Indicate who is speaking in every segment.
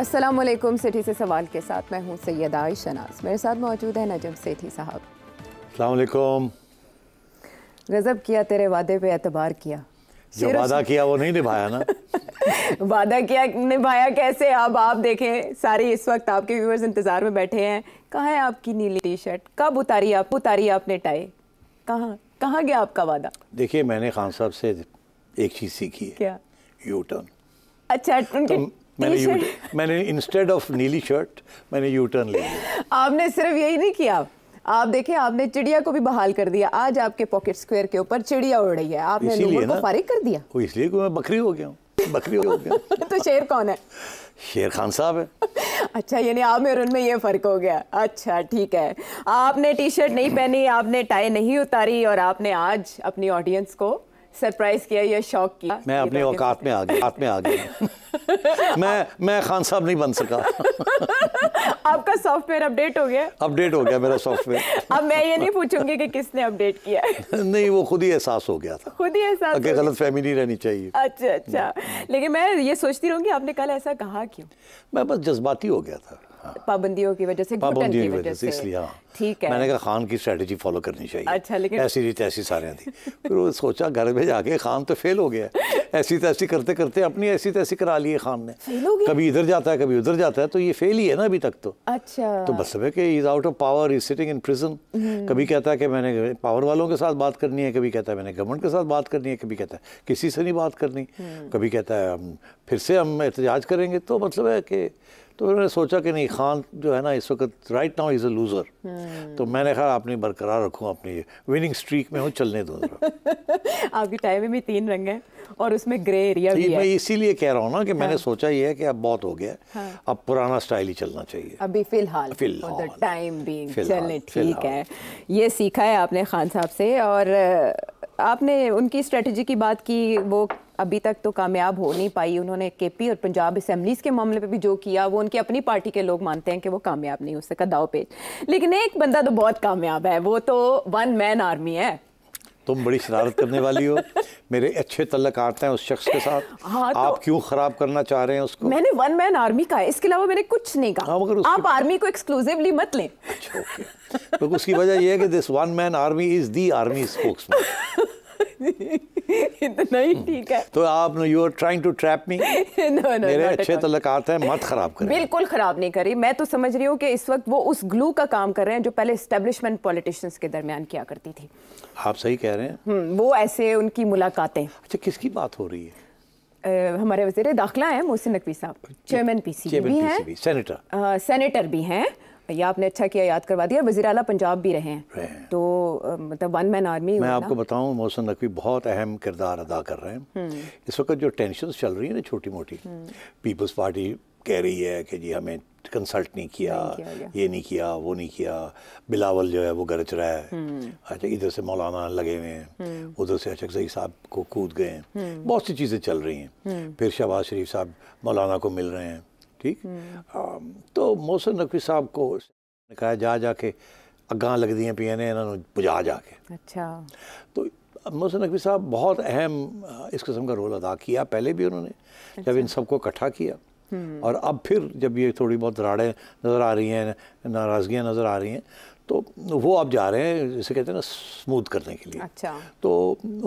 Speaker 1: असलम सेठी से सवाल के साथ मैं हूँ सैयद आयश शनाज मेरे साथ मौजूद है नजम सेठी साहब
Speaker 2: अलकुम
Speaker 1: गजब किया तेरे वादे पे एतबार किया जो वादा
Speaker 2: किया वो नहीं निभाया ना
Speaker 1: वादा किया निभाया कैसे अब आप देखें सारे इस वक्त आपके व्यूवर्स इंतजार में बैठे हैं कहाँ है आपकी नीली टी शर्ट कब उतारी आप उतारी आपने टाई कहाँ कहाँ गया आपका वादा
Speaker 2: देखिए मैंने खान साहब से एक चीज़ सीखी है क्या यू टर्न
Speaker 1: अच्छा उनकी मैंने यू,
Speaker 2: मैंने इंस्टेड ऑफ नीली शर्ट मैंने यू टर्न लिया
Speaker 1: आपने सिर्फ यही नहीं किया आप देखें आपने चिड़िया को भी बहाल कर दिया आज आपके पॉकेट स्क्वायर के ऊपर चिड़िया उड़ रही है आपने लोगों को फारिग कर दिया
Speaker 2: वो इसलिए कि मैं बकरी हो गया हूँ बकरी हो गया
Speaker 1: तो शेर कौन है
Speaker 2: शेर खान साहब है
Speaker 1: अच्छा यानी आप में और उनमें ये फ़र्क हो गया अच्छा ठीक है आपने टी शर्ट नहीं पहनी आपने टाई नहीं उतारी और आपने आज अपनी ऑडियंस को सरप्राइज किया या शौक किया मैं अपने तो औकात
Speaker 2: में आ गया में आ गया मैं मैं खान साहब नहीं बन सका
Speaker 1: आपका सॉफ्टवेयर अपडेट हो गया
Speaker 2: अपडेट हो गया मेरा सॉफ्टवेयर
Speaker 1: अब मैं ये नहीं पूछूंगी कि किसने अपडेट किया
Speaker 2: नहीं वो खुद ही एहसास हो गया था
Speaker 1: खुद ही एहसास अगर
Speaker 2: गलत फहमी नहीं रहनी चाहिए
Speaker 1: अच्छा अच्छा हम्म। लेकिन मैं ये सोचती रहूँगी आपने कल ऐसा कहा क्यों
Speaker 2: मैं बस जज्बाती हो गया था
Speaker 1: पाबंदियों की वजह से पाबंदियों की वजह से इसलिए
Speaker 2: हाँ ठीक है मैंने कहा खान की स्ट्रेटजी फॉलो करनी चाहिए
Speaker 1: अच्छा लेकिन ऐसी
Speaker 2: रीत ऐसी सारे थी फिर वो सोचा घर में जाके खान तो फेल हो गया ऐसी तैसी करते करते अपनी ऐसी तैसी करा ली है खान ने कभी इधर जाता है कभी उधर जाता है तो ये फेल ही है ना अभी तक तो अच्छा तो बस सब कि is out of power is sitting in prison कभी कहता है कि मैंने पावर वालों के साथ बात करनी है कभी कहता है मैंने गवर्नमेंट के साथ बात करनी है कभी कहता है किसी से नहीं बात करनी हम्म। कभी कहता है फिर से हम एहतजाज करेंगे तो मतलब है कि तो उन्होंने सोचा कि नहीं खान जो है ना इस वक्त right now is a loser तो मैंने कहा आपने बरकरार रखूँ अपनी विनिंग स्ट्रीक में हूँ चलने दो
Speaker 1: आपकी टाइम में भी तीन रंग हैं और उसमें ग्रे एरिया भी मैं
Speaker 2: इसीलिए कह रहा हूँ ना कि मैंने हाँ। सोचा ये है कि अब बहुत हो गया हाँ। अब पुराना स्टाइल ही चलना चाहिए
Speaker 1: अभी फिलहाल फिलहाल टाइम भी चलें ठीक है ये सीखा है आपने खान साहब से और आपने उनकी स्ट्रेटजी की बात की वो अभी तक तो कामयाब हो नहीं पाई उन्होंने के पी और पंजाब असम्बलीज के मामले पे भी जो किया वो उनकी अपनी पार्टी के लोग मानते हैं कि वो कामयाब नहीं हो सका दाव पेज लेकिन एक बंदा तो बहुत कामयाब है वो तो वन मैन आर्मी है
Speaker 2: तुम बड़ी शरारत करने वाली हो मेरे अच्छे तलक आते हैं उस शख्स के साथ हाँ, तो, आप क्यों खराब करना चाह रहे हैं उसको
Speaker 1: मैंने वन मैन आर्मी कहा इसके अलावा मैंने कुछ नहीं कहा हाँ, आप आर्मी को एक्सक्लूसिवली मत लें अच्छा
Speaker 2: ओके तो उसकी वजह यह है कि this one man army is the army spokesman इतना ही ठीक है तो आप no you are trying to trap me no no मेरे अच्छे तलकात हैं मत खराब करें
Speaker 1: बिल्कुल खराब नहीं करी मैं तो समझ रही हूँ कि इस वक्त वो उस ग्लू का काम कर रहे हैं जो पहले स्टेब्लिशमेंट पॉलिटिशियंस के दरमियान किया करती थी
Speaker 2: आप सही कह रहे हैं
Speaker 1: हम्म, वो ऐसे उनकी मुलाकातें
Speaker 2: अच्छा किसकी बात हो रही है
Speaker 1: हमारे वजीर दाखिला हैं मोहसिन नकवी साहब चेयरमैन पी सी भी हैं
Speaker 2: सेनेटर
Speaker 1: सेनेटर भी हैं भैया आपने अच्छा किया याद करवा दिया वजी अला पंजाब भी रहे हैं तो मतलब वन मैन आर्मी मैं आपको
Speaker 2: बताऊँ मोहसन नकवी बहुत अहम किरदार अदा कर रहे हैं हम्म। इस वक्त जो टेंशन चल रही है ना छोटी मोटी पीपल्स पार्टी कह रही है कि जी हमें कंसल्ट नहीं किया, नहीं किया ये नहीं किया वो नहीं किया बिलावल जो है वो गरज रहा है हम्म। अच्छा इधर से मौलाना लगे हुए हैं हम्म। उधर से अशक अच्छा सही साहब को कूद गए हैं बहुत सी चीज़ें चल रही हैं फिर शहबाज शरीफ साहब मौलाना को मिल रहे हैं ठीक तो मोहसिन नकवी साहब को कहा जा जाके लग दी पी ने इन्होंने बुझा जाके अच्छा तो मोहसिन नकवी साहब बहुत अहम इस किस्म का रोल अदा किया पहले भी उन्होंने अच्छा। जब इन अच्छा। सबको इकट्ठा किया हम्म। और अब फिर जब ये थोड़ी बहुत दराड़ें नज़र आ रही हैं नाराज़गियाँ नज़र आ रही हैं तो वो अब जा रहे हैं जिसे कहते हैं ना स्मूथ करने के लिए अच्छा तो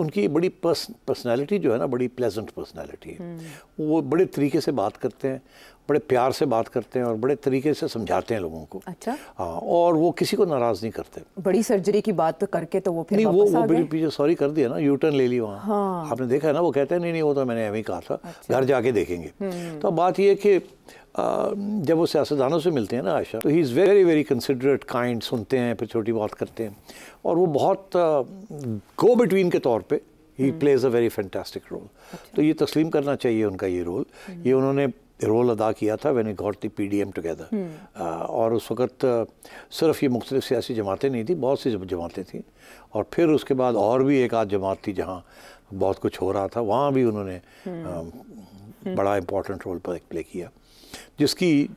Speaker 2: उनकी बड़ी पर्सनैलिटी जो है ना बड़ी प्लेजेंट पर्सनैलिटी है
Speaker 3: हम्म।
Speaker 2: वो बड़े तरीके से बात करते हैं बड़े प्यार से बात करते हैं और बड़े तरीके से समझाते हैं लोगों को अच्छा हाँ और वो किसी को नाराज नहीं करते
Speaker 1: बड़ी सर्जरी की बात तो करके तो वो फिर नहीं वो वो मेरे
Speaker 2: पीछे सॉरी कर दिया ना यूटर्न ले ली वहाँ हाँ। आपने देखा है ना वो कहते हैं नहीं नहीं वो तो मैंने अभी कहा था अच्छा। घर जाके देखेंगे हम्म। तो बात यह कि जब वो सियासतदानों से मिलते हैं ना आयशा तो he is very very considerate kind सुनते हैं फिर छोटी बात करते हैं और वो बहुत गो बिटवीन के तौर पर he plays a very fantastic role तो ये तस्लीम करना चाहिए उनका ये रोल हम्म। ये उन्होंने रोल अदा किया था when got the P D M together और उस वक्त सिर्फ ये मुख्तलिफ सियासी जमातें नहीं थी बहुत सी जमातें थी और फिर उसके बाद और भी एक आध जमात थी जहाँ बहुत कुछ हो रहा था वहाँ भी उन्होंने
Speaker 3: hmm. Hmm. बड़ा
Speaker 2: इम्पोर्टेंट रोल प्ले किया जिसकी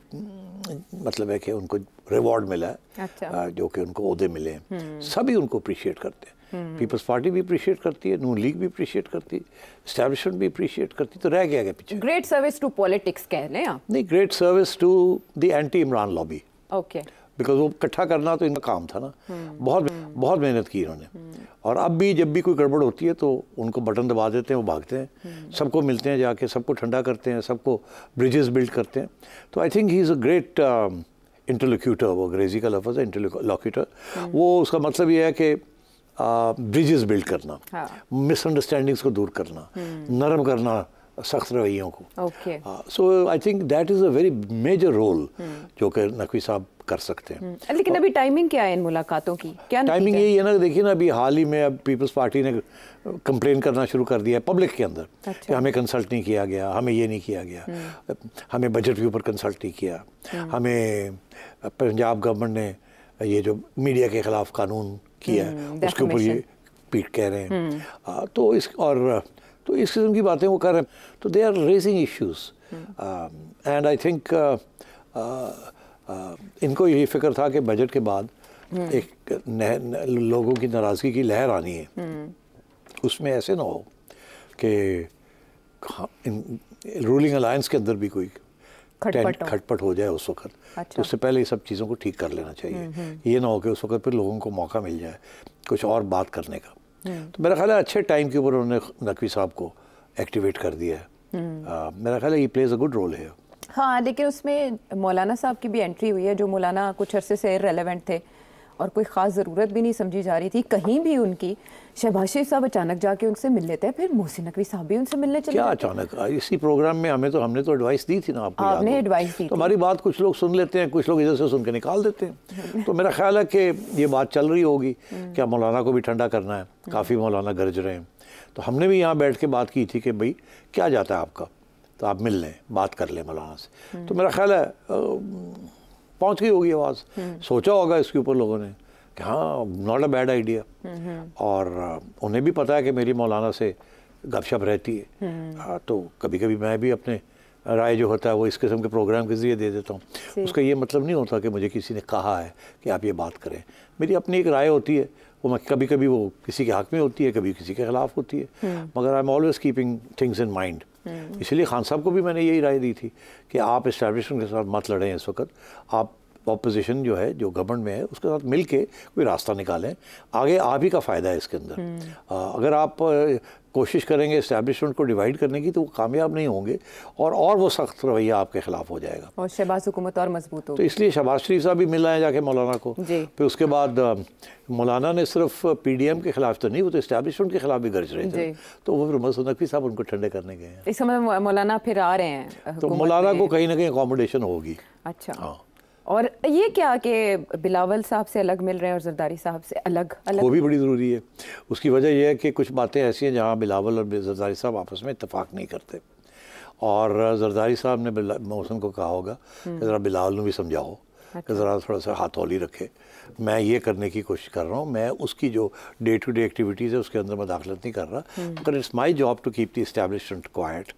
Speaker 2: मतलब है कि उनको रिवॉर्ड मिला है अच्छा। जो कि उनको अहदे मिले हैं hmm. सभी उनको अप्रिशिएट करते हैं पीपल्स हम्म। पार्टी भी अप्रिशिएट करती है नून लीग भी अप्रिशिएट करती है स्टैब्लिशमेंट भी अप्रिशिएट करती तो रह गया क्या
Speaker 1: पीछे ग्रेट सर्विस टू पॉलिटिक्स कह लें आप
Speaker 2: नहीं great service to the anti Imran lobby okay because वो इकट्ठा करना तो इनका काम था ना हम्म। बहुत बहुत मेहनत की इन्होंने हम्म। और अब भी जब भी कोई गड़बड़ होती है तो उनको बटन दबा देते हैं वो भागते हैं सबको मिलते हैं जाके सबको ठंडा करते हैं सबको ब्रिजेस बिल्ड करते हैं तो I think he is a great interlocutor वो अंग्रेज़ी का लफज है इंटरलोक्यूटर वो उसका मतलब ये है कि ब्रिजेस बिल्ड करना मिसअंडरस्टैंडिंग्स हाँ। को दूर करना हम्म। नरम करना सख्त रवैयों को so I think that is a very major role जो कि नकवी साहब कर सकते हैं हम्म। लेकिन अभी
Speaker 1: टाइमिंग क्या है इन मुलाकातों
Speaker 3: की क्या टाइमिंग यही
Speaker 2: है ना देखिए ना अभी हाल ही में अब पीपल्स पार्टी ने कंप्लेन करना शुरू कर दिया है पब्लिक के अंदर अच्छा। कि हमें कंसल्ट नहीं किया गया हमें ये नहीं किया गया हम्म। हमें बजट के ऊपर कंसल्ट नहीं किया हमें पंजाब गवर्नमेंट ने ये जो मीडिया के ख़िलाफ़ कानून किया है हम्म, उसके ऊपर ये पीट कह रहे हैं हम्म। आ, तो इस और तो इस किस्म की बातें वो कर रहे हैं तो they are raising issues and I think इनको यही फिक्र था कि बजट के बाद हम्म। एक नह, न, लोगों की नाराज़गी की लहर आनी है उसमें ऐसे ना हो कि रूलिंग हाँ, अलायंस के अंदर भी कोई खटपट खटपट हो जाए उस वक्त अच्छा। तो उससे पहले ये सब चीज़ों को ठीक कर लेना चाहिए हम्म, हम्म। ये ना हो कि उस वक्त फिर लोगों को मौका मिल जाए कुछ और बात करने का हम्म। तो मेरा ख्याल है अच्छे टाइम के ऊपर उन्होंने नकवी साहब को एक्टिवेट कर दिया है मेरा ख्याल है ये प्लेज अ गुड रोल है
Speaker 1: हाँ लेकिन उसमें मौलाना साहब की भी एंट्री हुई है जो मौलाना कुछ अरसे से रेलिवेंट थे और कोई ख़ास ज़रूरत भी नहीं समझी जा रही थी कहीं भी उनकी शहबाज शरीफ साहब अचानक जाके उनसे मिल लेते हैं फिर मोहसिन नकवी साहब भी उनसे मिलने चले क्या
Speaker 2: अचानक इसी प्रोग्राम में हमें तो हमने तो एडवाइस दी थी ना आपको आपने एडवाइस दी तो हमारी बात कुछ लोग सुन लेते हैं कुछ लोग इधर से सुन के निकाल देते हैं हम्म। तो मेरा ख्याल है कि ये बात चल रही होगी हम्म। क्या मौलाना को भी ठंडा करना है हम्म। काफ़ी मौलाना गरज रहे हैं तो हमने भी यहाँ बैठ के बात की थी कि भाई क्या जाता है आपका तो आप मिल लें बात कर लें मौलाना से तो मेरा ख्याल है पहुंच गई होगी आवाज़ हम्म। सोचा होगा इसके ऊपर लोगों ने कि हाँ not hmm, hmm. A bad idea और उन्हें भी पता है कि मेरी मौलाना से गपशप रहती है
Speaker 3: आ,
Speaker 2: हाँ, तो कभी कभी मैं भी अपने राय जो होता है वो इस किस्म के प्रोग्राम के ज़रिए दे देता हूँ उसका ये मतलब नहीं होता कि मुझे किसी ने कहा है कि आप ये बात करें मेरी अपनी एक राय होती है वो मैं कभी कभी वो किसी के हक में होती है कभी किसी के खिलाफ होती है मगर I am always keeping things in mind hmm. इसलिए खान साहब को भी मैंने यही राय दी थी कि आप इस्टेबलिशमेंट के साथ मत लड़ें इस वक्त आप अपोजिशन जो है जो गवर्नमेंट में है उसके साथ मिलके कोई रास्ता निकालें आगे आप ही का फ़ायदा है इसके अंदर हम्म। अगर आप कोशिश करेंगे इस्टेबलिशमेंट को डिवाइड करने की तो वो कामयाब नहीं होंगे और और वो सख्त रवैया आपके खिलाफ हो जाएगा
Speaker 1: और शहबाज हुकूमत और मजबूत हो तो
Speaker 2: इसलिए शहबाज शरीफ साहब भी मिल है जाके मौलाना को फिर उसके बाद मौलाना ने सिर्फ पी डी एम के खिलाफ तो नहीं वो तो इस्टेबलिशमेंट के खिलाफ भी गरज रहे थे तो वो फिर मसूद नकवी साहब उनको ठंडे करने गए हैं
Speaker 1: इस समय मौलाना फिर आ रहे हैं तो मौलाना को
Speaker 2: कहीं ना कहीं अकोमोडेशन होगी अच्छा हाँ
Speaker 1: और ये क्या कि बिलावल साहब से अलग मिल रहे हैं और जरदारी साहब से अलग अलग वो भी बड़ी
Speaker 2: ज़रूरी है उसकी वजह यह है कि कुछ बातें ऐसी हैं जहाँ बिलावल और जरदारी साहब आपस में इतफाक़ नहीं करते और जरदारी साहब ने मौसम को कहा होगा कि हम्म। ज़रा बिलावल भी समझाओ कि अच्छा। ज़रा थोड़ा सा हाथौली रखे मैं ये करने की कोशिश कर रहा हूँ मैं उसकी जो डे टू डे एक्टिविटीज़ है उसके अंदर मैं दाखिलत नहीं कर रहा but it's my job to keep the establishment quiet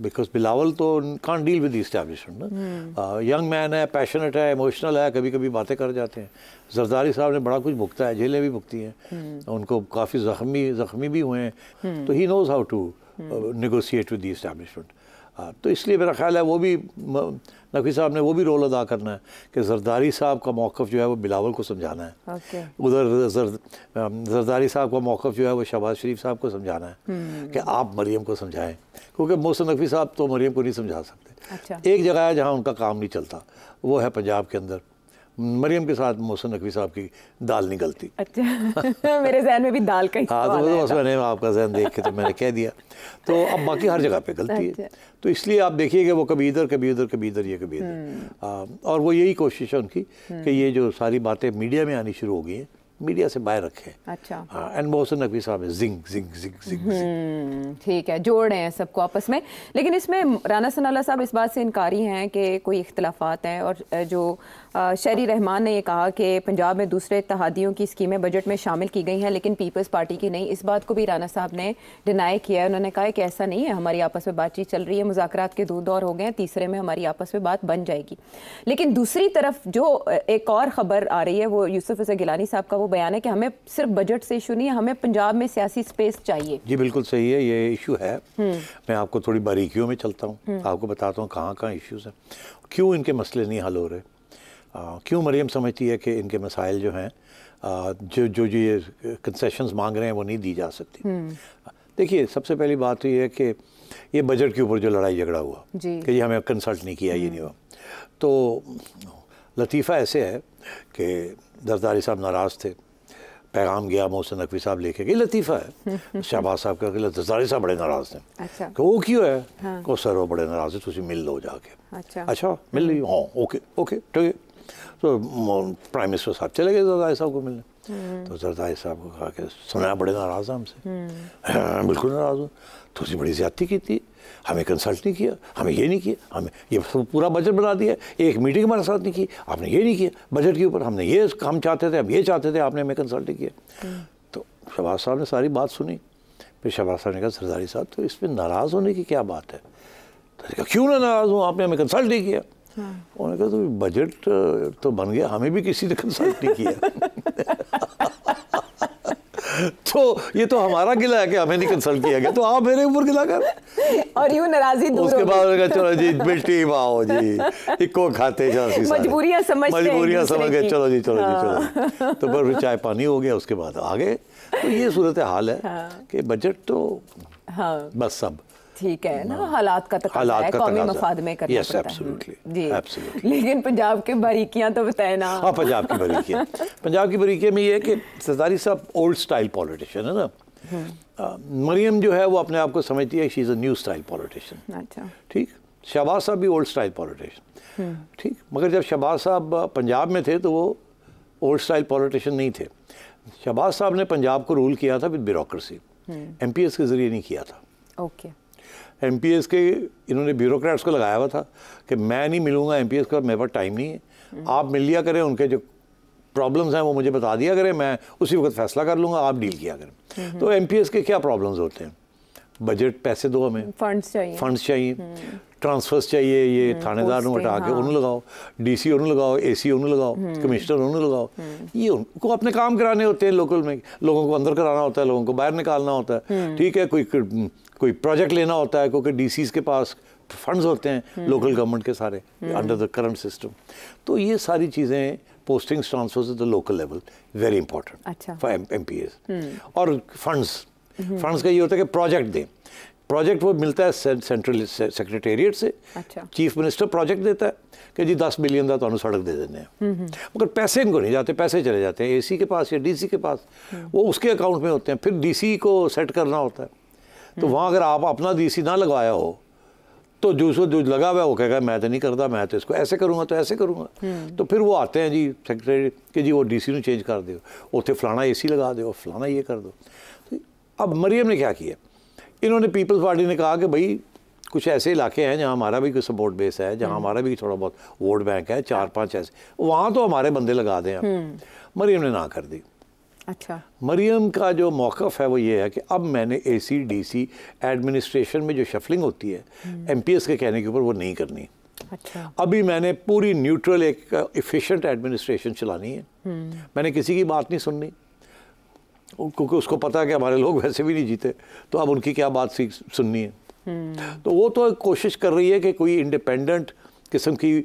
Speaker 2: because Bilawal तो can deal with establishment young man है पैशनेट है इमोशनल है कभी कभी बातें कर जाते हैं जरदारी साहब ने बड़ा कुछ भुगता है जेलें भी भुगती हैं हम्म। उनको काफ़ी ज़ख्मी ज़ख्मी भी हुए हैं हम्म। तो he knows how to negotiate with the establishment हाँ तो इसलिए मेरा ख्याल है वो भी नकवी साहब ने वो भी रोल अदा करना है कि जरदारी साहब का मौक़ जो है वो बिलावल को समझाना है okay. उधर जरदारी साहब का मौक़ जो है वो शहबाज शरीफ साहब को समझाना है
Speaker 3: hmm. कि
Speaker 2: आप मरीम को समझाएं क्योंकि मोहसिन नकवी साहब तो मरीम को नहीं समझा सकते अच्छा। एक जगह है जहाँ उनका काम नहीं चलता वो है पंजाब के अंदर मरियम के साथ मोहसन नकवी साहब की दाल निकलती
Speaker 1: अच्छा मेरे जहन में भी दाल कहीं हाँ तो मतलब
Speaker 2: मैंने आपका जहन देख के तो मैंने कह दिया तो अब बाकी हर जगह पे गलती है अच्छा। तो इसलिए आप देखिए कि वो कभी इधर कभी उधर कभी इधर ये कभी इधर
Speaker 3: हम्म।
Speaker 2: हाँ, और वो यही कोशिश है उनकी कि हम्म। ये जो सारी बातें मीडिया में आनी शुरू हो गई हैं मीडिया से बाहर रखे
Speaker 3: अच्छा हाँ
Speaker 2: एंड मोहसिन नकवी साहब जिंग जिंग जिंग
Speaker 3: जिंग
Speaker 1: ठीक है जोड़ रहे हैं सबको आपस में लेकिन इसमें राना सनाला साहब इस बात से इनकारी हैं कि कोई इख्तलाफात हैं और जो शरी रहमान ने यह कहा कि पंजाब में दूसरे इतहादियों की स्कीमें बजट में शामिल की गई हैं लेकिन पीपल्स पार्टी की नहीं इस बात को भी राना साहब ने डिनाई किया है उन्होंने कहा कि ऐसा नहीं है हमारी आपस में बातचीत चल रही है मुजात के दो दौर हो गए हैं तीसरे में हमारी आपस में बात बन जाएगी लेकिन दूसरी तरफ जो एक और ख़बर आ रही है वो यूसुफ हसन गिलानी साहब का वो बयान है कि हमें सिर्फ बजट से इशू नहीं है हमें पंजाब में सियासी स्पेस चाहिए
Speaker 2: जी बिल्कुल सही है ये इशू है हम्म। मैं आपको थोड़ी बारीकियों में चलता हूँ हम्म। आपको बताता हूँ कहाँ कहाँ इशूज़ हैं क्यों इनके मसले नहीं हल हो रहे क्यों मरियम समझती है कि इनके मसाइल जो हैं जो जो जो ये कंसेशंस मांग रहे हैं वो नहीं दी जा सकती हम्म। देखिए सबसे पहली बात तो ये है कि ये बजट के ऊपर जो लड़ाई झगड़ा हुआ कि ये हमें कंसल्ट नहीं किया ये नहीं हुआ हम्म। तो लतीफ़ा ऐसे है कि दरदारी साहब नाराज़ थे पैगाम गया मोहसिन नकवी साहब लेके गए लतीफ़ा
Speaker 3: है शहबाज
Speaker 2: साहब का दरदारी साहब बड़े नाराज़ थे अच्छा वो क्यों है हाँ। को सर वो बड़े नाराज़ है तुम मिल लो जाके
Speaker 3: अच्छा अच्छा
Speaker 2: मिल रही हाँ ओके ओके ठीक है तो प्राइम मिनिस्टर साहब चले गए जरदारी साहब को मिलने हम्म। तो जरदारी साहब को कहा कि सुनाया बड़े नाराज़ हैं हमसे हम्म। बिल्कुल नाराज़ हूँ तो उसने बड़ी ज्यादती की थी हमें कंसल्ट नहीं किया हमें ये नहीं किया हमें ये सब पूरा बजट बना दिया एक मीटिंग हमारे साथ नहीं की आपने ये नहीं किया बजट के ऊपर हमने ये हम चाहते थे हम ये चाहते थे आपने हमें कंसल्ट नहीं किया हम्म। तो शहबाज साहब ने सारी बात सुनी फिर शहबाज साहब ने कहा सरदारी साहब तो इसमें नाराज़ होने की क्या बात है तो क्यों ना नाराज़ हूँ आपने हमें कंसल्ट नहीं किया हाँ। उन्होंने कहा तो बजट तो बन गया हमें भी किसी ने कंसल्ट नहीं किया तो ये तो हमारा गिला है कि हमें नहीं कंसल्ट किया गया तो आप मेरे ऊपर गिला कर
Speaker 1: और यूं नाराजी दूर उसके बाद उन्होंने कहा चलो जी बेटी आओ
Speaker 2: जी इको खाते मजबूरियां समझ मजबूरियां समझ गए चलो जी चलो जी चलो हाँ। तो पर चाय पानी हो गया उसके बाद आगे तो ये सूरत हाल है हाँ। कि बजट तो हाँ। बस सब
Speaker 1: ठीक है ना हाँ। हालात का तो हालात का कौमी मफाद में करना yes, पड़ता absolutely. है जी absolutely. लेकिन पंजाब के बारीकियां तो बताए ना हाँ पंजाब की बारीकियां
Speaker 2: पंजाब की बारीकियां में ये है कि सरदारी साहब ओल्ड स्टाइल पॉलिटिशियन है ना हम्म। मरियम जो है वो अपने आप को समझती है she is a new style politician अच्छा ठीक शहबाज साहब भी ओल्ड स्टाइल पॉलिटिशियन ठीक मगर जब शहबाज साहब पंजाब में थे तो वो ओल्ड स्टाइल पॉलिटिशियन नहीं थे शहबाज साहब ने पंजाब को रूल किया था विद ब्यूरोसी एम हम्म। के ज़रिए नहीं किया था ओके okay. एम के इन्होंने ब्यूरोक्रेट्स को लगाया हुआ था कि मैं नहीं मिलूंगा एम के मेरे पास टाइम नहीं है आप मिल लिया करें उनके जो प्रॉब्लम्स हैं वो मुझे बता दिया करें मैं उसी वक्त फैसला कर लूँगा आप डील किया करें हम्म, हम्म। तो एम के क्या प्रॉब्लम्स होते हैं बजट पैसे दो हमें फंड्स चाहिए फंड्स चाहिए हम्म। ट्रांसफर्स चाहिए ये हम्म, थानेदार हटा के हाँ। उन्होंने लगाओ डीसी उन्होंने लगाओ एसी उन्हें लगाओ हम्म। कमिश्नर उन्होंने लगाओ ये उनको अपने काम कराने होते हैं लोकल में लोगों को अंदर कराना होता है लोगों को बाहर निकालना होता है ठीक है कोई कोई प्रोजेक्ट लेना होता है क्योंकि डी के पास फंड्स होते हैं लोकल गवर्नमेंट के सारे अंडर द करंट सिस्टम तो ये सारी चीज़ें postings transfers the local level very important for M और फंड्स हम्म। फंड्स का ये होता है कि प्रोजेक्ट दें प्रोजेक्ट वो मिलता है सेंट्रल सेक्रेटेरिएट से अच्छा। चीफ मिनिस्टर प्रोजेक्ट देता है कि जी दस मिलियन का तुम सड़क दे देने हम्म, हम्म। मगर पैसे इनको नहीं जाते पैसे चले जाते हैं एसी के पास या डीसी के पास वो उसके अकाउंट में होते हैं फिर डीसी को सेट करना होता है तो वहाँ अगर आप अपना डीसी ना लगवाया हो तो दूसरा जो लगा हुआ है वो कहेगा मैं तो नहीं करता मैं तो इसको ऐसे करूँगा तो ऐसे करूँगा तो फिर वो आते हैं जी सेक्रेटरी कि जी वो डीसी सी चेंज कर दो उतने फलाना एसी लगा दो फलाना ये कर दो अब मरियम ने क्या किया इन्होंने पीपल्स पार्टी ने कहा कि भाई कुछ ऐसे इलाके हैं जहाँ हमारा भी कोई सपोर्ट बेस है जहाँ हम्म। हमारा भी थोड़ा बहुत वोट बैंक है चार पाँच ऐसे वहाँ तो हमारे बंदे लगा दें आप हम्म। मरियम ने ना कर दी अच्छा मरियम का जो मौक़ है वो ये है कि अब मैंने ए सी डी सी एडमिनिस्ट्रेशन में जो शफलिंग होती है एम पी एस के कहने के ऊपर वो नहीं करनी अच्छा अभी मैंने पूरी न्यूट्रल एक इफ़िशेंट एडमिनिस्ट्रेशन चलानी है हम्म। मैंने किसी की बात नहीं सुननी क्योंकि उसको पता है कि हमारे लोग वैसे भी नहीं जीते तो अब उनकी क्या बात सीख सुननी है हम्म। तो वो तो कोशिश कर रही है कि कोई इंडिपेंडेंट किस्म की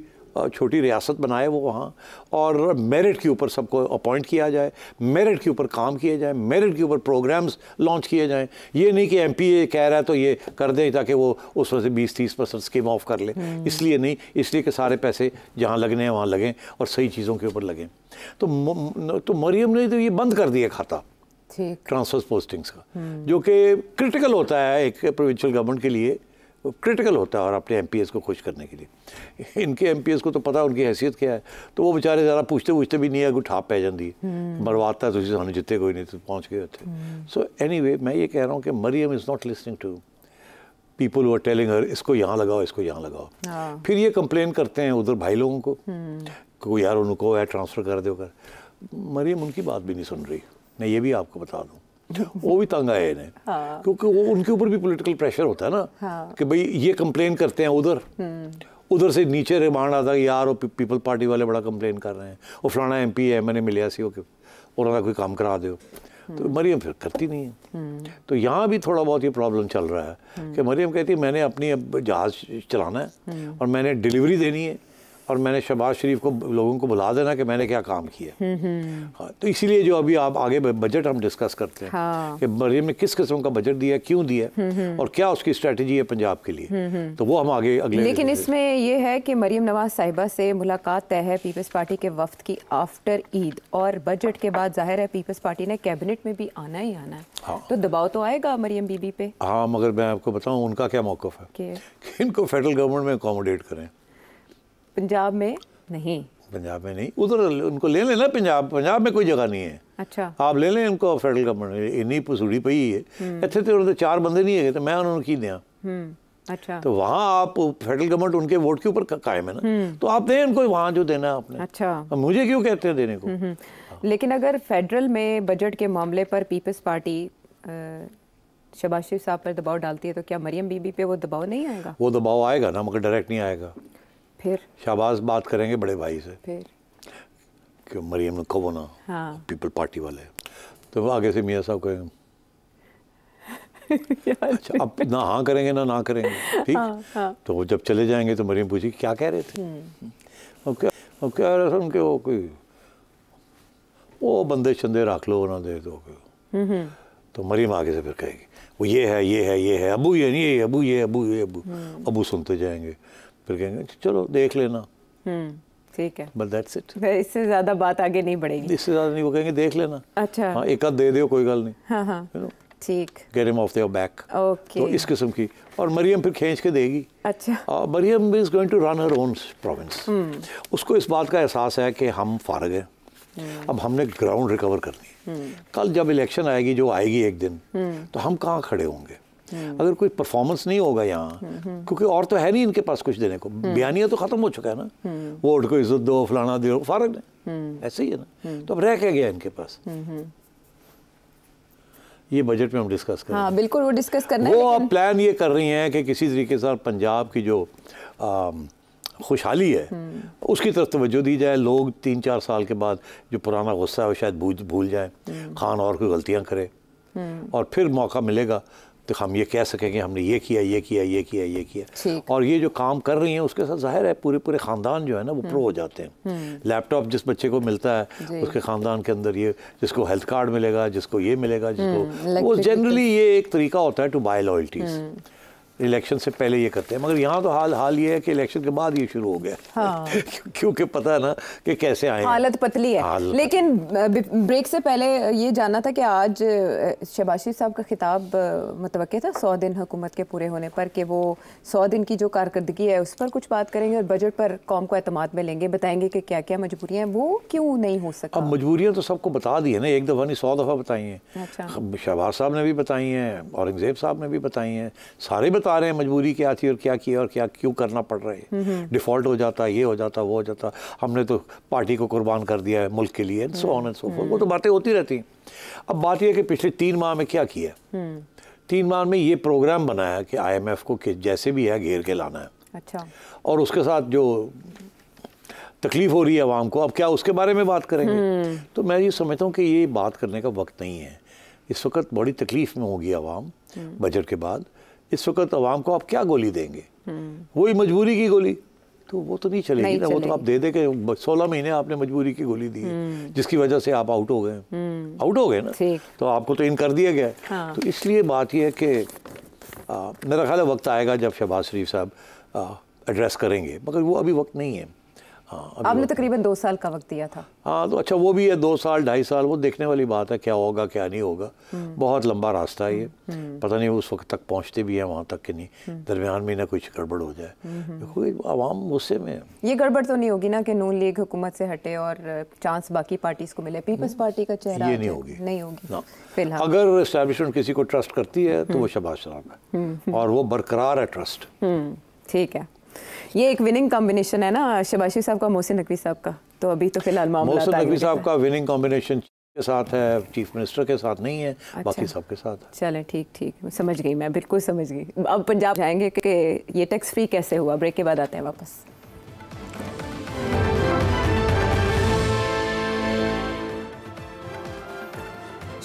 Speaker 2: छोटी रियासत बनाए वो वहाँ और मेरिट के ऊपर सबको अपॉइंट किया जाए मेरिट के ऊपर काम किए जाए मेरिट के ऊपर प्रोग्राम्स लॉन्च किए जाएं ये नहीं कि एम कह रहा है तो ये कर दें ताकि वो उसमें से बीस तीस परसेंट स्कीम ऑफ कर ले हम्म। इसलिए नहीं इसलिए कि सारे पैसे जहाँ लगने हैं वहाँ लगें और सही चीज़ों के ऊपर लगें तो तो मरियम ने तो ये बंद कर दिया खाता ट्रांसफर्स पोस्टिंग्स का जो कि क्रिटिकल होता है एक प्रोविंशियल गवर्नमेंट के लिए क्रिटिकल होता है और अपने एम को खुश करने के लिए इनके एम को तो पता उनकी हैसियत क्या है तो वो बेचारे ज़रा पूछते पूछते भी नहीं है कोई ठाप पै जाती मरवाता हम्म। तो सानू कोई नहीं तो पहुँच गए उत्थे सो एनी वे मैं ये कह रहा हूँ कि Maryam is not listening to people were telling her इसको यहाँ लगाओ इसको यहाँ लगाओ हाँ। फिर ये कंप्लेन करते हैं उधर भाई लोगों को हम्म। यार उनको है ट्रांसफ़र कर दो कर मरियम उनकी बात भी नहीं सुन रही मैं ये भी आपको बता दूँ वो भी तंग आए इन्हें हाँ। क्योंकि वो उनके ऊपर भी पॉलिटिकल प्रेशर होता है ना हाँ। कि भाई ये कंप्लेन करते हैं उधर हम्म। उधर से नीचे रिमांड आता है यार वो पी, पीपल पार्टी वाले बड़ा कंप्लेन कर रहे हैं वो फलाना एम पी है मैंने मिलिया सी ओके उन्होंने कोई काम करा दो तो हम्म। मरियम फिर करती नहीं है हम्म। तो यहाँ भी थोड़ा बहुत ये प्रॉब्लम चल रहा है कि मरियम कहती है मैंने अपनी अब जहाज़ चलाना है और मैंने डिलीवरी देनी है और मैंने शहबाज शरीफ को लोगों को बुला देना कि मैंने क्या काम किया
Speaker 3: हम्म, हम्म।
Speaker 2: हाँ तो इसीलिए जो अभी आप आगे बजट हम डिस्कस करते हैं हाँ। कि मरियम ने किस किस्म का बजट दिया क्यों दिया हम्म, और क्या उसकी स्ट्रेटजी है पंजाब के लिए तो वो हम आगे अगले लेकिन इसमें
Speaker 1: यह है कि मरियम नवाज साहिबा से मुलाकात तय है पीपल्स पार्टी के वफद की आफ्टर ईद और बजट के बाद जाहिर है पीपल्स पार्टी ने कैबिनेट में भी आना ही आना है हाँ। तो दबाव तो आएगा मरियम बीबी पे
Speaker 2: हाँ मगर मैं आपको बताऊँ उनका क्या मौकफ है इनको फेडरल गवर्नमेंट में अकोमोडेट करें
Speaker 1: पंजाब में नहीं
Speaker 2: पंजाब में नहीं उधर उनको ले लें ना पंजाब पंजाब में कोई जगह नहीं है अच्छा आप ले लें इनको फेडरल गवर्नमेंट इन्नी पसूड़ी पई है इतने तो उन्होंने चार बंदे नहीं है तो मैं उन्होंने की दिया
Speaker 3: हम्म। अच्छा
Speaker 2: तो वहाँ आप फेडरल गवर्नमेंट उनके वोट के ऊपर कायम है ना हम्म। तो आप दें उनको वहाँ जो देना आपने अच्छा मुझे क्यों कहते हैं देने को
Speaker 1: हम्म, लेकिन अगर फेडरल में बजट के मामले पर पीपल्स पार्टी शबाशिफ साहब पर दबाव डालती है तो क्या मरियम बीबी पे वो दबाव नहीं आएगा
Speaker 2: वो दबाव आएगा ना मगर डायरेक्ट नहीं आएगा फिर शाहबाज बात करेंगे बड़े भाई से फिर क्यों मरियम को वो ना हाँ। पीपल पार्टी वाले तो आगे से मियाँ साहब कहेंगे अच्छा अब ना हाँ करेंगे ना ना करेंगे ठीक
Speaker 3: हाँ, हाँ।
Speaker 2: तो वो जब चले जाएंगे तो मरियम पूछी क्या कह रहे थे ओके हम्म। क्या और क्या रहा उनके वो कोई वो बंदे शंदे रख लो ना दे दो
Speaker 3: हम्म, हम्म।
Speaker 2: तो मरियम आगे से फिर कहेगी वो ये है ये है ये है अबू ये नहीं ये अबू ये अबू ये अबू अबू सुनते जाएंगे फिर कहेंगे चलो देख लेना
Speaker 1: हम्म, ठीक है
Speaker 2: बट दैट्स इट
Speaker 1: इससे ज्यादा बात आगे नहीं बढ़ेगी
Speaker 2: इससे ज्यादा नहीं वो कहेंगे देख लेना अच्छा हाँ एक आध दे दो कोई गल नहीं
Speaker 1: हाँ हाँ ठीक
Speaker 2: get him off back okay तो इस किस्म की और मरियम फिर खींच के देगी अच्छा Maryam is going to run her own province उसको इस बात का एहसास है कि हम फारग हैं हम्म। अब हमने ग्राउंड रिकवर करनी हम्म। कल जब इलेक्शन आएगी जो आएगी एक दिन तो हम कहाँ खड़े होंगे हम्म। अगर कोई परफॉर्मेंस नहीं होगा यहाँ हम्म, हम्म। क्योंकि और तो है नहीं इनके पास कुछ देने को बयानिया तो ख़त्म हो चुका है ना वोट को इज्जत दो फलाना दो फारक है ऐसे ही है ना तो अब रह क्या गया इनके पास ये बजट में हम डिस्कस करें
Speaker 1: हाँ, बिल्कुल वो डिस्कस करना वो अब
Speaker 2: प्लान ये कर रही हैं कि किसी तरीके से पंजाब की जो खुशहाली है उसकी तरफ तोज्जो दी जाए लोग तीन चार साल के बाद जो पुराना गुस्सा है वो शायद भूल भूल जाए खान और कोई गलतियाँ करे और फिर मौका मिलेगा तो हम ये कह सकें कि हमने ये किया ये किया ये किया ये किया और ये जो काम कर रही हैं उसके साथ जाहिर है पूरे पूरे ख़ानदान जो है ना वो प्रो हम्म। हो जाते हैं लैपटॉप हम्म। जिस बच्चे को मिलता है उसके ख़ानदान के अंदर ये जिसको हेल्थ कार्ड मिलेगा जिसको ये मिलेगा जिसको हम्म, वो जनरली ये एक तरीका होता है टू बाय लॉयल्टीज़ इलेक्शन से पहले ये करते हैं मगर यहाँ तो हाल हाल ये है कि इलेक्शन के बाद ये शुरू हो गया हाँ। क्योंकि पता ना कि कैसे आए हालत
Speaker 1: पतली है हालत लेकिन ब्रेक से पहले ये जानना था कि आज शबाशी साहब का खिताब मतव था सौ दिन हुकूमत के पूरे होने पर कि वो सौ दिन की जो कारकर्दगी है उस पर कुछ बात करेंगे और बजट पर कौम को अतमाद में लेंगे बताएंगे कि क्या क्या मजबूरियाँ हैं वो क्यों नहीं हो सकता अब
Speaker 2: मजबूरियाँ तो सबको बता दी है ना एक दफ़ा नहीं सौ दफ़ा बताई हैं अच्छा। शहबाज साहब ने भी बताई हैं औरंगजेब साहब ने भी बताई हैं सारे बता आ रहे हैं मजबूरी क्या थी और क्या किया और क्या क्यों करना पड़ रहा है डिफ़ॉल्ट हो जाता ये हो जाता वो हो जाता हमने तो पार्टी को कुर्बान कर दिया है मुल्क के लिए so on and so forth वो तो बातें होती रहती हैं अब बात यह कि पिछले तीन माह में क्या किया हम्म। तीन माह में ये प्रोग्राम बनाया कि एफ को कि जैसे भी है घेर के लाना है अच्छा और उसके साथ जो तकलीफ हो रही है आवाम को अब क्या उसके बारे में बात करेंगे हम्म। तो मैं ये समझता हूँ कि ये बात करने का वक्त नहीं है इस वक्त बड़ी तकलीफ में होगी आवाम हम्म। बजट के बाद इस वक्त अवाम को आप क्या गोली देंगे वही मजबूरी की गोली तो वो तो नहीं चलेगी ना वो तो आप दे दे के सोलह महीने आपने मजबूरी की गोली दी है हम्म। जिसकी वजह से आप आउट हो गए आउट हम्म। हो गए ना तो आपको तो इन कर दिया गया हाँ। तो इसलिए बात यह है कि मेरा ख्याल वक्त आएगा जब शहबाज शरीफ साहब एड्रेस करेंगे मगर वो अभी वक्त नहीं है हाँ आपने
Speaker 1: तकरीबन दो साल का वक्त दिया था
Speaker 2: हाँ तो अच्छा वो भी है दो साल ढाई साल वो देखने वाली बात है क्या होगा क्या नहीं होगा हम्म। बहुत लंबा रास्ता है ये हम्म, हम्म। पता नहीं उस वक्त तक पहुँचते भी हैं वहाँ तक कि नहीं दरमियान में ना कुछ गड़बड़ हो जाए क्योंकि आवाम गुस्से में
Speaker 1: ये गड़बड़ तो नहीं होगी ना कि नून लीग हुकूमत से हटे और चांस बाकी पार्टीज को मिले पीपल्स पार्टी का चेहरा ये नहीं अच्छा होगी नहीं होगी फिलहाल
Speaker 2: अगर इस्टेब्लिशमेंट किसी को ट्रस्ट करती है तो वो शबाज शराब है और वो बरकरार है ट्रस्ट
Speaker 1: ठीक है ये एक विनिंग कॉम्बिनेशन है ना शबाशी साहब का मोहसिन नकवी साहब का तो अभी तो फिलहाल मोहसिन नकवी साहब का
Speaker 2: विनिंग कॉम्बिनेशन के साथ है चीफ मिनिस्टर के साथ नहीं है अच्छा, बाकी सबके साथ चले
Speaker 1: चलें ठीक ठीक समझ गई मैं बिल्कुल समझ गई अब पंजाब जाएंगे कि ये टैक्स फ्री कैसे हुआ ब्रेक के बाद आते हैं वापस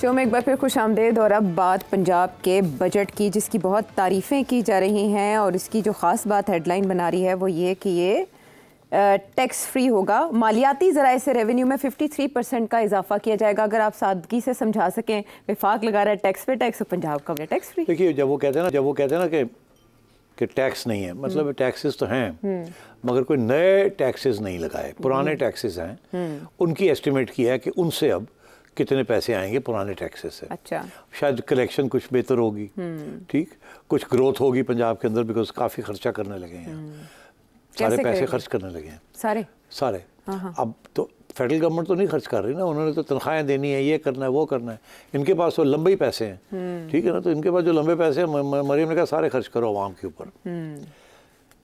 Speaker 1: शो में एक बार फिर खुश आमदेद और अब बात पंजाब के बजट की जिसकी बहुत तारीफ़ें की जा रही हैं और इसकी जो ख़ास बात हेडलाइन बना रही है वो ये कि ये टैक्स फ्री होगा मालियाती ज़राए से रेवेन्यू में 53 परसेंट का इजाफा किया जाएगा अगर आप सादगी से समझा सकें विफाक लगा रहा है टैक्स पे टैक्स तो पंजाब का टैक्स
Speaker 2: फ्री देखिए जब वो कहते हैं ना जब वो कहते हैं ना कि कि टैक्स नहीं है मतलब हम्म। टैक्सेस तो हैं
Speaker 3: हम्म।
Speaker 2: मगर कोई नए टैक्सेस नहीं लगाए पुराने हम्म। टैक्सेस
Speaker 3: हैं
Speaker 2: उनकी एस्टिमेट किया है कि उनसे अब कितने पैसे आएंगे पुराने टैक्सेस से अच्छा शायद कलेक्शन कुछ बेहतर होगी हम्म। ठीक कुछ ग्रोथ होगी पंजाब के अंदर बिकॉज काफ़ी खर्चा करने लगे हैं हम्म। सारे पैसे खर्च करने लगे हैं सारे सारे हाँ, हाँ। अब तो फेडरल गवर्नमेंट तो नहीं खर्च कर रही ना उन्होंने तो तनख्वाहें देनी है ये करना है वो करना है इनके पास तो लंबे ही पैसे हैं हम्म। ठीक है ना तो इनके पास जो लंबे पैसे हैं मरीम ने कहा सारे खर्च करो आवाम के
Speaker 3: ऊपर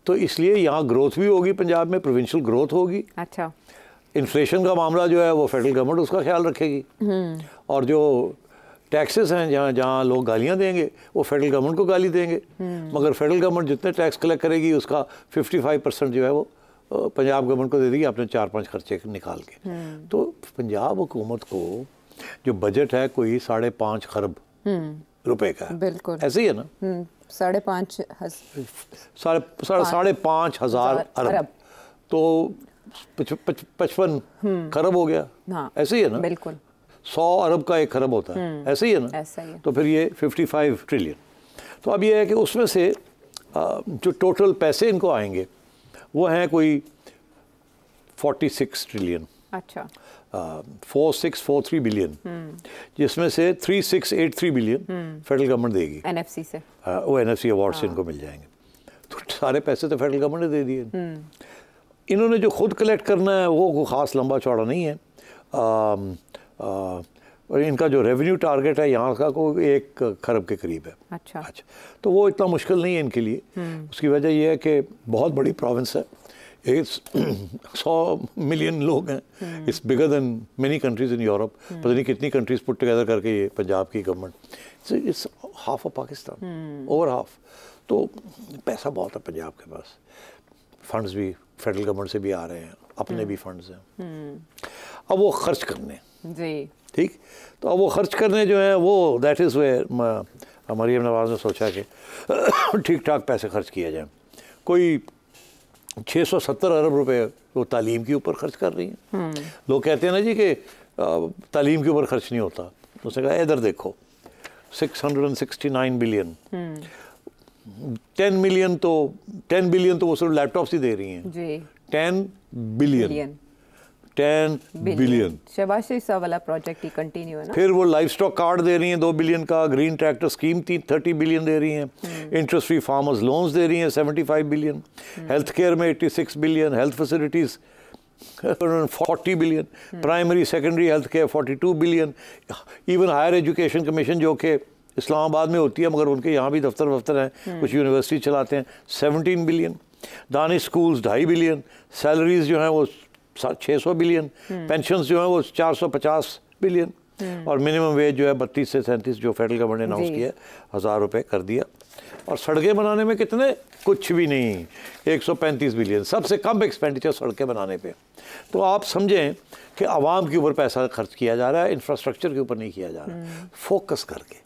Speaker 2: तो इसलिए यहाँ ग्रोथ भी होगी पंजाब में प्रोविंशियल ग्रोथ होगी अच्छा इन्फ्लेशन का मामला जो है वो फेडरल गवर्नमेंट उसका ख्याल रखेगी हम्म। और जो टैक्सेस हैं जहाँ जहाँ लोग गालियाँ देंगे वो फेडरल गवर्नमेंट को गाली देंगे हम्म। मगर फेडरल गवर्नमेंट जितने टैक्स कलेक्ट करेगी उसका 55 परसेंट जो है वो पंजाब गवर्नमेंट को दे देगी अपने चार पाँच खर्चे निकाल के हम्म। तो पंजाब हुकूमत को जो बजट है कोई साढ़े पाँच खरब रुपए का है
Speaker 3: बिल्कुल ऐसे ही है ना
Speaker 1: साढ़े पाँच
Speaker 2: साढ़े साढ़े पाँच हज़ार अरब तो पचपन खरब हो गया
Speaker 3: हाँ, ऐसे ही है ना बिल्कुल
Speaker 2: सौ अरब का एक खरब होता है हम्म, ऐसे ही है ना ऐसा ही है। तो फिर ये फिफ्टी फाइव ट्रिलियन तो अब ये है कि उसमें से जो टोटल पैसे इनको आएंगे वो हैं कोई फोर्टी सिक्स ट्रिलियन अच्छा four six four three billion जिसमें से three six eight three billion federal government देगी एन से वो एन एफ अवार्ड से हाँ। इनको मिल जाएंगे तो सारे पैसे तो फेडरल गवर्नमेंट ने दे दिए हम्म। इन्होंने जो खुद कलेक्ट करना है वो ख़ास लंबा चौड़ा नहीं है आ, आ, और इनका जो रेवेन्यू टारगेट है यहाँ का को एक खरब के करीब है अच्छा अच्छा तो वो इतना मुश्किल नहीं है इनके लिए हम्म। उसकी वजह यह है कि बहुत बड़ी प्रोविंस है सौ मिलियन लोग हैं इस bigger than many countries in Europe पता नहीं कितनी कंट्रीज पुट टुगेदर करके ये पंजाब की government it's half of Pakistan over half तो पैसा बहुत है पंजाब के पास फंड्स भी फेडरल गवर्नमेंट से भी आ रहे हैं अपने हम्म। भी फंड्स हैं हम्म। अब वो खर्च करने जी ठीक तो अब वो खर्च करने जो है वो that is way Maryam Nawaz ने सोचा कि ठीक ठाक पैसे खर्च किए जाए कोई 670 अरब रुपए वो तालीम के ऊपर खर्च कर रही हैं हम्म। लोग कहते हैं ना जी कि तालीम के ऊपर खर्च नहीं होता उसने कहा इधर देखो 669 बिलियन टेन मिलियन तो टेन बिलियन तो वो सिर्फ लैपटॉप ही दे रही हैं टेन बिलियन टेन बिलियन
Speaker 1: वाला प्रोजेक्ट ही कंटिन्यू
Speaker 2: है ना फिर वो लाइफ स्टॉक कार्ड दे रही हैं दो बिलियन का ग्रीन ट्रैक्टर स्कीम थी थर्टी बिलियन दे रही हैं इंटरेस्ट फ्री फार्मर्स लोन्स दे रही हैं seventy five billion health hmm. Care में eighty six billion health facilities forty billion primary secondary health care forty two billion even higher education commission जो कि इस्लामाबाद में होती है मगर उनके यहाँ भी दफ्तर वफ्तर हैं हम्म। कुछ यूनिवर्सिटी चलाते हैं सेवनटीन बिलियन दानी स्कूल्स ढाई बिलियन सैलरीज जो हैं वो छः सौ बिलियन पेंशन हम्म। जो हैं वो चार सौ पचास बिलियन हम्म। और मिनिमम वेज जो है बत्तीस से सैंतीस जो फेडरल गवर्नमेंट ने अनाउंस किया है हज़ार रुपये कर दिया और सड़कें बनाने में कितने कुछ भी नहीं एक सौ पैंतीस बिलियन सबसे कम एक्सपेंडिचर सड़कें बनाने पर तो आप समझें कि आवाम के ऊपर पैसा खर्च किया जा रहा है इंफ्रास्ट्रक्चर के ऊपर नहीं किया जा रहा फोकस करके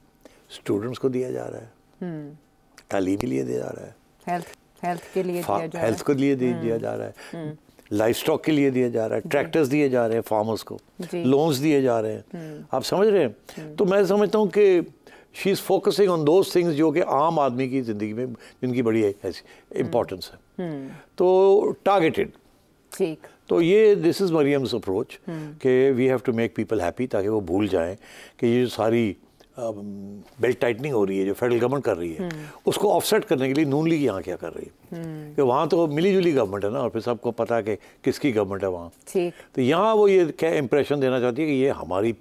Speaker 2: स्टूडेंट्स को दिया जा रहा है
Speaker 3: हम्म।
Speaker 2: तालीम के लिए दिया जा रहा है
Speaker 1: हेल्थ के लिए दिया जा
Speaker 2: लिए हम्म। दिया जा रहा है हम्म। लाइफ स्टॉक के लिए दिया जा रहा है ट्रैक्टर्स दिए जा रहे हैं फार्मर्स को लोन्स दिए जा रहे हैं आप समझ रहे हैं तो मैं समझता हूँ कि she is focusing on those things जो कि आम आदमी की ज़िंदगी में जिनकी बड़ी ऐसी इम्पोर्टेंस है तो टारगेटेड ठीक तो ये दिस इज़ मरियम्स अप्रोच कि we have to make people happy ताकि वो भूल जाएं कि ये जो सारी बेल्ट टाइटनिंग हो रही है जो फेडरल गवर्नमेंट कर रही है हम्म। उसको ऑफसेट करने के लिए नून लीग यहाँ क्या कर रही है हम्म। कि वहाँ तो मिली जुली गवर्नमेंट है ना और फिर सबको पता है कि किसकी गवर्नमेंट है वहाँ तो यहाँ वो ये क्या इंप्रेशन देना चाहती है कि ये हमारी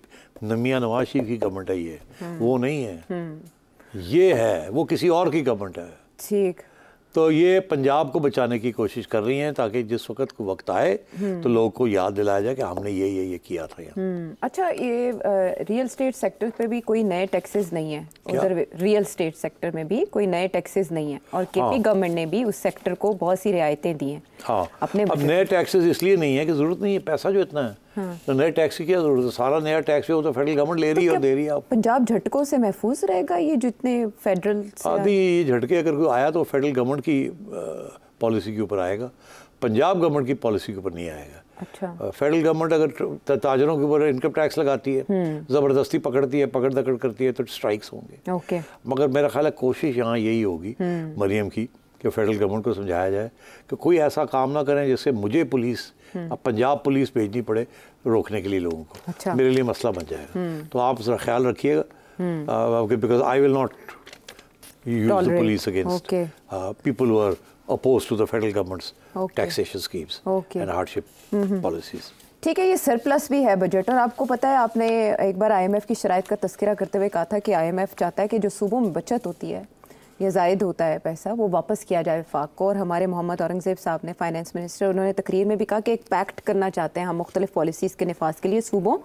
Speaker 2: नमिया नवाज शरीफ की गवर्नमेंट है ये हम्म। वो नहीं
Speaker 3: है
Speaker 2: ये है वो किसी और की गवर्नमेंट है ठीक तो ये पंजाब को बचाने की कोशिश कर रही हैं ताकि जिस वक्त को वक्त आए तो लोगों को याद दिलाया जाए कि हमने ये ये ये किया था यहाँ
Speaker 3: हम्म,
Speaker 1: अच्छा ये रियल स्टेट सेक्टर पे भी कोई नए टैक्सेस नहीं है उधर रियल स्टेट सेक्टर में भी कोई नए टैक्सेस नहीं है और के हाँ। गवर्नमेंट ने भी उस सेक्टर को बहुत सी रियायतें दी हैं
Speaker 2: हाँ अपने अब नए टैक्सेस इसलिए नहीं है कि ज़रूरत नहीं है पैसा जो इतना है तो नए टैक्स की क्या जरूरत है सारा नया टैक्स वो तो फेडरल गवर्नमेंट ले तो रही है और दे रही है आप
Speaker 1: पंजाब झटकों से महफूज रहेगा ये जितने फेडरल आदि
Speaker 2: ये झटके अगर कोई आया तो फेडरल गवर्नमेंट की पॉलिसी के ऊपर आएगा पंजाब गवर्नमेंट की पॉलिसी के ऊपर नहीं आएगा अच्छा फेडरल गवर्नमेंट अगर ताजरों के ऊपर इनकम टैक्स लगाती है हम्म। ज़बरदस्ती पकड़ती है पकड़ दकड़ करती है तो स्ट्राइक्स होंगे ओके मगर मेरा ख्याल है कोशिश यहाँ यही होगी हम्म। मरियम की कि फेडरल गवर्नमेंट को समझाया जाए कि कोई ऐसा काम ना करें जिससे मुझे पुलिस हम्म। अब पंजाब पुलिस भेजनी पड़े रोकने के लिए लोगों को अच्छा। मेरे लिए मसला बन जाएगा हम्म। तो आप जरा ख्याल रखिएगा बिकॉज आई विल नॉट
Speaker 1: ठीक है ये सरप्लस भी है बजट और आपको पता है आपने एक बार आईएमएफ की शरात का तस्करा करते हुए कहा था कि आईएमएफ चाहता है कि जो सूबों में बचत होती है या जायद होता है पैसा वो वापस किया जाए विफाक को और हमारे मोहम्मद औरंगज़ेब साहब ने फाइनेंस मिनिस्टर उन्होंने तकरीर में भी कहा कि एक पैक्ट करना चाहते हैं हम मुख्तलिफ पॉलिसीज़ के नफाज के लिए सूबों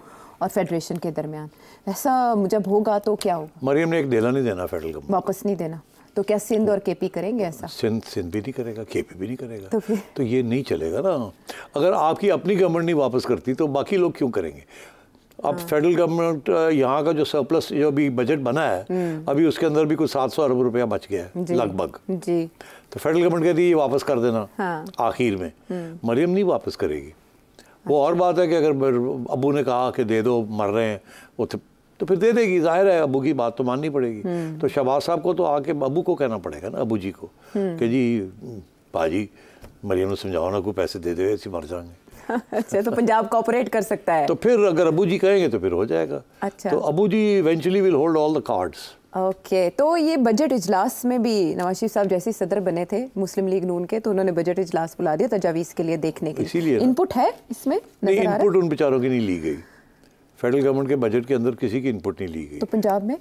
Speaker 1: और फेडरेशन के दरमियान ऐसा जब होगा तो क्या होगा
Speaker 2: मरीम ने एक देना नहीं देना फेडरल गवर्नमेंट
Speaker 1: वापस नहीं देना तो क्या सिंध और केपी करेंगे ऐसा
Speaker 2: सिंध सिंध भी नहीं करेगा केपी भी नहीं करेगा तो फिर तो ये नहीं चलेगा ना अगर आपकी अपनी गवर्नमेंट नहीं वापस करती तो बाकी लोग क्यों करेंगे अब फेडरल हाँ। गवर्नमेंट uh, यहाँ का जो सरप्लस जो अभी बजट बना है हम्म। अभी उसके अंदर भी कुछ सात सौ अरब रुपया बच गया है लगभग जी तो फेडरल गवर्नमेंट कहती है वापस कर देना हाँ। आखिर में हम्म। मरियम नहीं वापस करेगी वो अच्छा। और बात है कि अगर अबू ने कहा कि दे दो मर रहे हैं वो तो, तो फिर दे देगी जाहिर है अबू की बात तो माननी पड़ेगी हम्म। तो शहबाज साहब को तो आके अबू को कहना पड़ेगा ना अबू जी को कि जी भाजी मरियम ने समझाओ ना कोई पैसे दे दो ऐसे मर जाएंगे
Speaker 1: अच्छा तो पंजाब कॉपरेट कर सकता है तो
Speaker 2: फिर अगर अबू जी कहेंगे तो फिर हो जाएगा अच्छा तो Abu ji eventually will hold all the cards
Speaker 1: okay okay, तो ये बजट इजलास में भी नवाज शरीफ साहब जैसे सदर बने थे मुस्लिम लीग नून के तो उन्होंने बजट इजलास बुला दिया तजावीज़ के लिए देखने के इसीलिए इनपुट है इसमें नहीं इनपुट
Speaker 2: उन बेचारों की नहीं ली गई फेडरल गवर्नमेंट के बजट के अंदर किसी की इनपुट नहीं ली गई तो पंजाब में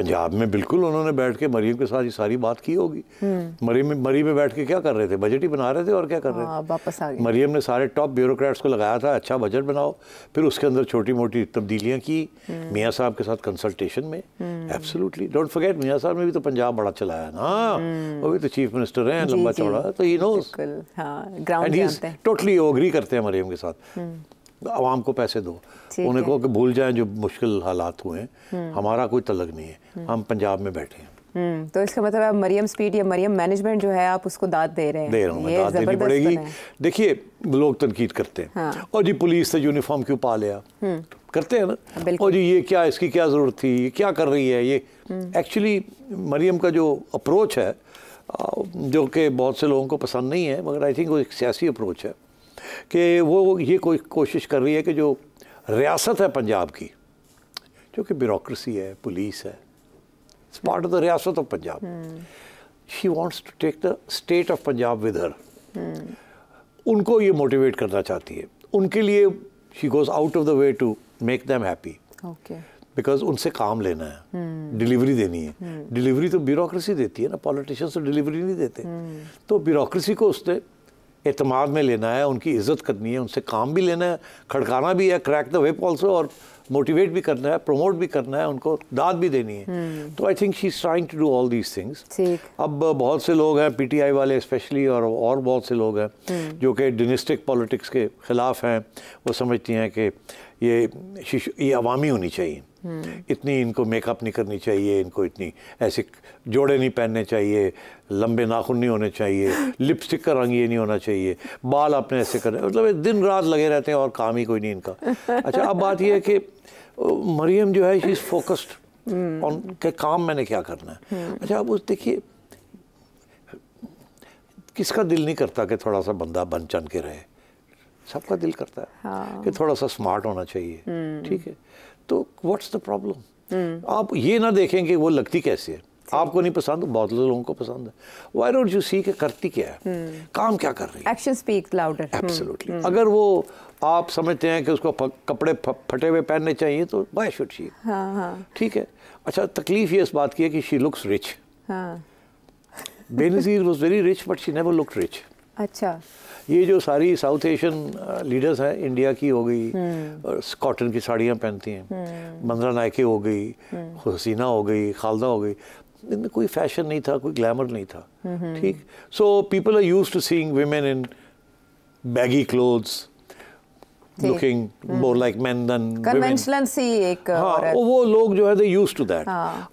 Speaker 2: पंजाब में बिल्कुल उन्होंने बैठ के मरीम के साथ ये सारी बात की होगी हम्म। मरी में मरी में बैठ के क्या कर रहे थे बजट ही बना रहे थे और क्या कर रहे हाँ, थे वापस आ गए मरीम ने सारे टॉप ब्यूरोक्रेट्स को लगाया था अच्छा बजट बनाओ फिर उसके अंदर छोटी मोटी तब्दीलियाँ की हम्म। मियाँ साहब के साथ कंसल्टेशन में एब्सोल्युटली डोंट फॉरगेट मियाँ साहब ने भी तो पंजाब बड़ा चलाया ना हम्म। वो भी तो चीफ मिनिस्टर हैं लंबा चौड़ा तो ही
Speaker 1: नो
Speaker 2: टोटली ओग्री करते हैं मरीम के साथ आवाम को पैसे दो उन्हें कहो कि भूल जाएं जो मुश्किल हालात हुए हैं हम्म। हमारा कोई तलग नहीं है हम्म। हम पंजाब में बैठे हैं
Speaker 1: हम्म। तो इसका मतलब आप मरियम स्पीड या मरियम मैनेजमेंट जो है आप उसको दाद दे रहे हैं दे रहा हूँ दाद देनी पड़ेगी
Speaker 2: देखिए लोग तनकीद करते हैं हाँ। और जी पुलिस से यूनिफॉर्म क्यों पा लिया करते हैं ना और जी ये क्या इसकी क्या ज़रूरत थी ये क्या कर रही है ये एक्चुअली मरियम का जो अप्रोच है जो कि बहुत से लोगों को पसंद नहीं है मगर आई थिंक वो एक सियासी अप्रोच है कि वो ये कोई कोशिश कर रही है कि जो रियासत है पंजाब की जो कि ब्यूरोसी है पुलिस है इट्स पार्ट ऑफ द रियासत of Punjab she wants to take the state of Punjab with her hmm. उनको ये मोटिवेट करना चाहती है उनके लिए she goes out of the way to make them happy because उनसे काम लेना
Speaker 3: है
Speaker 2: डिलीवरी हम्म। hmm. देनी है डिलीवरी हम्म। hmm. तो ब्यूरोसी देती है ना पॉलिटिशियंस तो डिलीवरी नहीं देते hmm. तो ब्यूरोसी को उसने अतमाद में लेना है उनकी इज्जत करनी है उनसे काम भी लेना है खड़काना भी है क्रैक द वेप ऑल्सो और मोटिवेट भी करना है प्रमोट भी करना है उनको दाद भी देनी है hmm. तो I think she is trying to do all these things अब बहुत से लोग हैं पीटीआई वाले स्पेशली और और बहुत से लोग हैं hmm. जो कि डिनेस्टिक पॉलिटिक्स के ख़िलाफ़ हैं वो समझती हैं कि ये ये अवामी होनी चाहिए हम्म। इतनी इनको मेकअप नहीं करनी चाहिए इनको इतनी ऐसे जोड़े नहीं पहनने चाहिए लंबे नाखून नहीं होने चाहिए लिपस्टिक का रंग ये नहीं होना चाहिए बाल अपने ऐसे करने मतलब दिन रात लगे रहते हैं और काम ही कोई नहीं इनका अच्छा अब बात यह है कि मरियम जो है शी इज़ फोकस्ड ऑन के काम मैंने क्या करना है हम्म। अच्छा अब उस देखिए किसका दिल नहीं करता कि थोड़ा सा बंदा बन चन के रहे सबका दिल करता है हाँ। कि थोड़ा सा स्मार्ट होना चाहिए हम्म। ठीक है तो व्हाट्स द प्रॉब्लम आप ये ना देखें कि वो लगती कैसी है आपको नहीं पसंद बहुत लोगों को पसंद है वाई डोंट यू सी कि करती क्या है hmm. काम क्या कर रही
Speaker 1: है एक्शन स्पीक लाउडर एब्सोल्युटली
Speaker 2: अगर वो आप समझते हैं कि उसको कपड़े फटे हुए पहनने चाहिए तो वाई शुड शी ठीक है अच्छा तकलीफ ये इस बात की है कि she looks rich Benazir was very rich but she never look rich अच्छा ये जो सारी साउथ एशियन लीडर्स हैं इंडिया की हो गई कॉटन हम्म। की साड़ियाँ पहनती हैं हम्म। मंदरा नायके हो गई हम्म। हसीना हो गई खालदा हो गई इनमें कोई फैशन नहीं था कोई ग्लैमर नहीं था ठीक so people are used to seeing women in baggy clothes looking more like men than conventional
Speaker 1: सी एक हाँ,
Speaker 2: वो लोग जो है दे यूज्ड टू दैट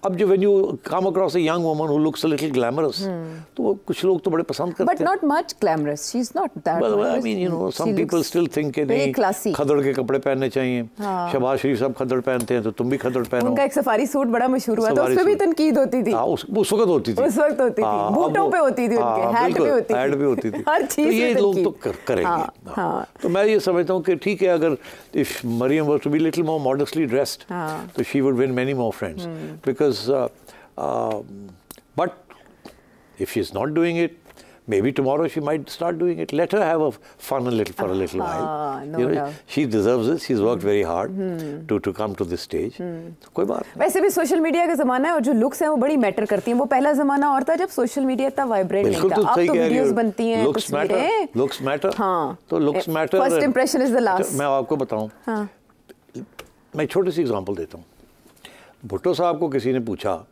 Speaker 2: अब जो when you come across a young woman who looks a little glamorous तो वो कुछ लोग तो बड़े पसंद करते हैं but
Speaker 1: not much glamorous she is not that well I mean you know some people
Speaker 2: still think कि नहीं खदड़ के कपड़े पहनने चाहिए हाँ। शहबाज शरीफ साहब खदड़ पहनते हैं तो तुम भी खदड़ पहनो उनका
Speaker 1: एक सफारी सूट बड़ा मशहूर हुआ था उस पे भी
Speaker 2: تنقید होती थी हां उस वक्त होती थी उस वक्त होती थी हाँ, बूटों पे होती थी उनके हाँ, हैट पे होती थी हर चीज तो ये लोग तो करेंगे हां तो मैं ये समझता हूं कि ठीक if Maryam were to be a little more modestly dressed, ah. she would win many more friends. Hmm. Because, uh, uh, but if she's not doing it, Maybe tomorrow she might start doing it. Let her have a fun a little for a little ah, while. No you know, doubt. she deserves it. She's worked hmm. very hard hmm. to to come to this stage. Hmm. कोई बात नहीं.
Speaker 1: वैसे भी social media का जमाना है और जो लुक्स हैं वो बड़ी मैटर करती हैं वो पहला जमाना और था जब सोशल मीडिया इतना वाइब्रेट नहीं था तो अब तो वीडियोस बनती हैं लुक्स मैटर
Speaker 2: लुक्स मैटर हाँ तो looks matter first impression is the last मैं आपको बताऊं हाँ मैं छोटी सी एग्जांपल देता हूं भुट्टो साहब को किसी ने पूछा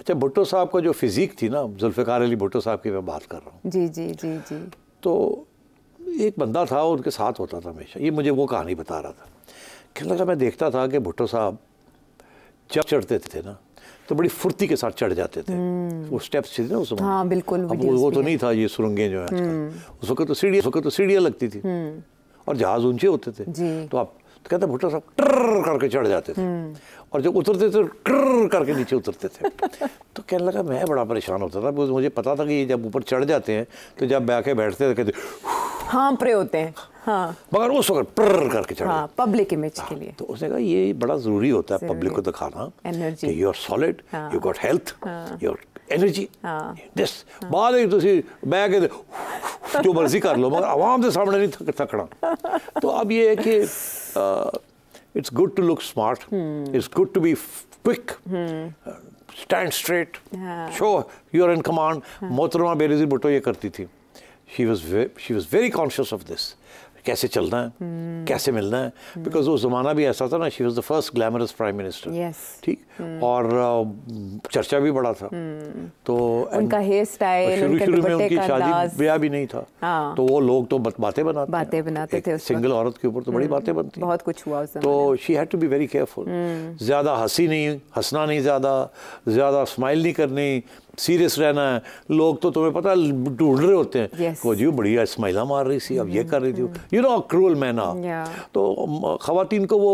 Speaker 2: अच्छा भुट्टो साहब का जो फिज़ीक थी ना जुल्फ़ार अली भुट्टो साहब की मैं बात कर रहा
Speaker 1: हूँ जी जी जी जी
Speaker 2: तो एक बंदा था उनके साथ होता था हमेशा ये मुझे वो कहानी बता रहा था क्या लगा मैं देखता था कि भुट्टो साहब जब चढ़ते थे ना तो बड़ी फुर्ती के साथ चढ़ जाते थे हम्म। वो स्टेप्स थे ना उस हाँ,
Speaker 1: बिल्कुल अब वो तो नहीं
Speaker 2: था ये सुरंगें जो है
Speaker 1: हम्म।
Speaker 2: उस वक्त तो सीढ़ी उस वक्त तो सीढ़ियाँ लगती थी हम्म। और जहाज़ ऊंचे होते थे तो आप तो कहते भुट्टो साहब ट्र करके चढ़ जाते थे हम्म। और जब उतरते थे तो ट्र करके नीचे उतरते थे तो कहने लगा मैं बड़ा परेशान होता था मुझे पता था कि ये जब ऊपर चढ़ जाते हैं तो जब बैठे बैठते थे कहते
Speaker 1: हाँ प्रे होते हैं हाँ
Speaker 2: मगर उस वक्त प्र करके चढ़ा हाँ,
Speaker 1: पब्लिक इमेज हाँ, के लिए तो उसने कहा ये
Speaker 2: बड़ा ज़रूरी होता है पब्लिक को दिखाना कि you are solid you got health your energy this बाद एक ਤੁਸੀਂ ਬਹਿ ਕੇ ਜੋ ਮਰਜ਼ੀ ਕਰ ਲਓ ਮਗਰ ਆਵਾਮ ਦੇ ਸਾਹਮਣੇ ਨਹੀਂ थकना तो अब ये है कि uh, it's good to look smart. Hmm. It's good to be quick. Hmm. Uh, stand straight. Yeah. Show you are in command. Hmm. Mohtarama Berezi Bhutto ye karti thi. She was, she was very conscious of this. कैसे चलना है hmm. कैसे मिलना है because वो ज़माना भी ऐसा था ना she was the first glamorous prime minister ठीक और चर्चा भी बड़ा था तो उनका
Speaker 1: हेयर स्टाइल शुरू शुरू में उनकी शादी
Speaker 2: ब्याह भी नहीं था हाँ। तो वो लोग तो बातें बनाते बातें बनाते थे सिंगल औरत के ऊपर तो बड़ी हम्म। बातें बनती बहुत कुछ हुआ तो she had to be very careful ज़्यादा हंसी नहीं हंसना नहीं ज़्यादा ज़्यादा स्माइल नहीं करनी सीरियस रहना है लोग तो तुम्हें पता ढूंढ रहे होते हैं yes. जी बढ़िया स्माइला मार रही थी अब ये mm-hmm. कर रही थी यू नो क्रूअल मैन आप तो खातन को वो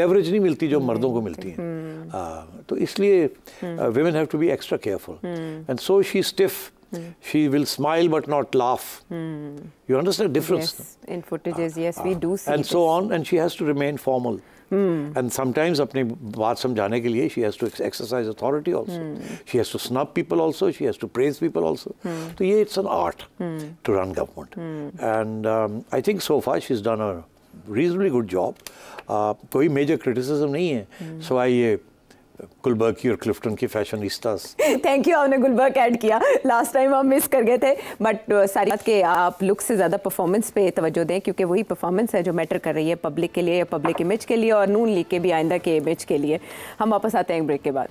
Speaker 2: लेवरेज नहीं मिलती जो mm-hmm. मर्दों को मिलती है mm-hmm. आ, तो इसलिए women have to be extra careful and so she stiff she will smile but not laugh. hmm. You understand the difference? Yes,
Speaker 1: in footages, yes, we ah. do see. And so on,
Speaker 2: and she has to remain formal. And hmm. Sometimes अपनी बात समझाने के लिए she has to exercise authority also she has to snap people also she has to praise people also तो ये it's an art to run
Speaker 3: government
Speaker 2: and I think so far she is done a reasonably good job कोई major criticism नहीं है सो hmm. आई ये गुलबर्ग की और क्लिफ्टन की रिश्ता
Speaker 1: थैंक यू आपने गुलबर्ग ऐड किया लास्ट टाइम हम मिस कर गए थे बट uh, सारी बात के आप लुक से ज़्यादा परफॉर्मेंस पे तवज्जो दें क्योंकि वही परफॉर्मेंस है जो मैटर कर रही है पब्लिक के लिए पब्लिक इमेज के लिए और नून लीग के भी आइंदा के इमेज के लिए हम वापस आते हैं ब्रेक के बाद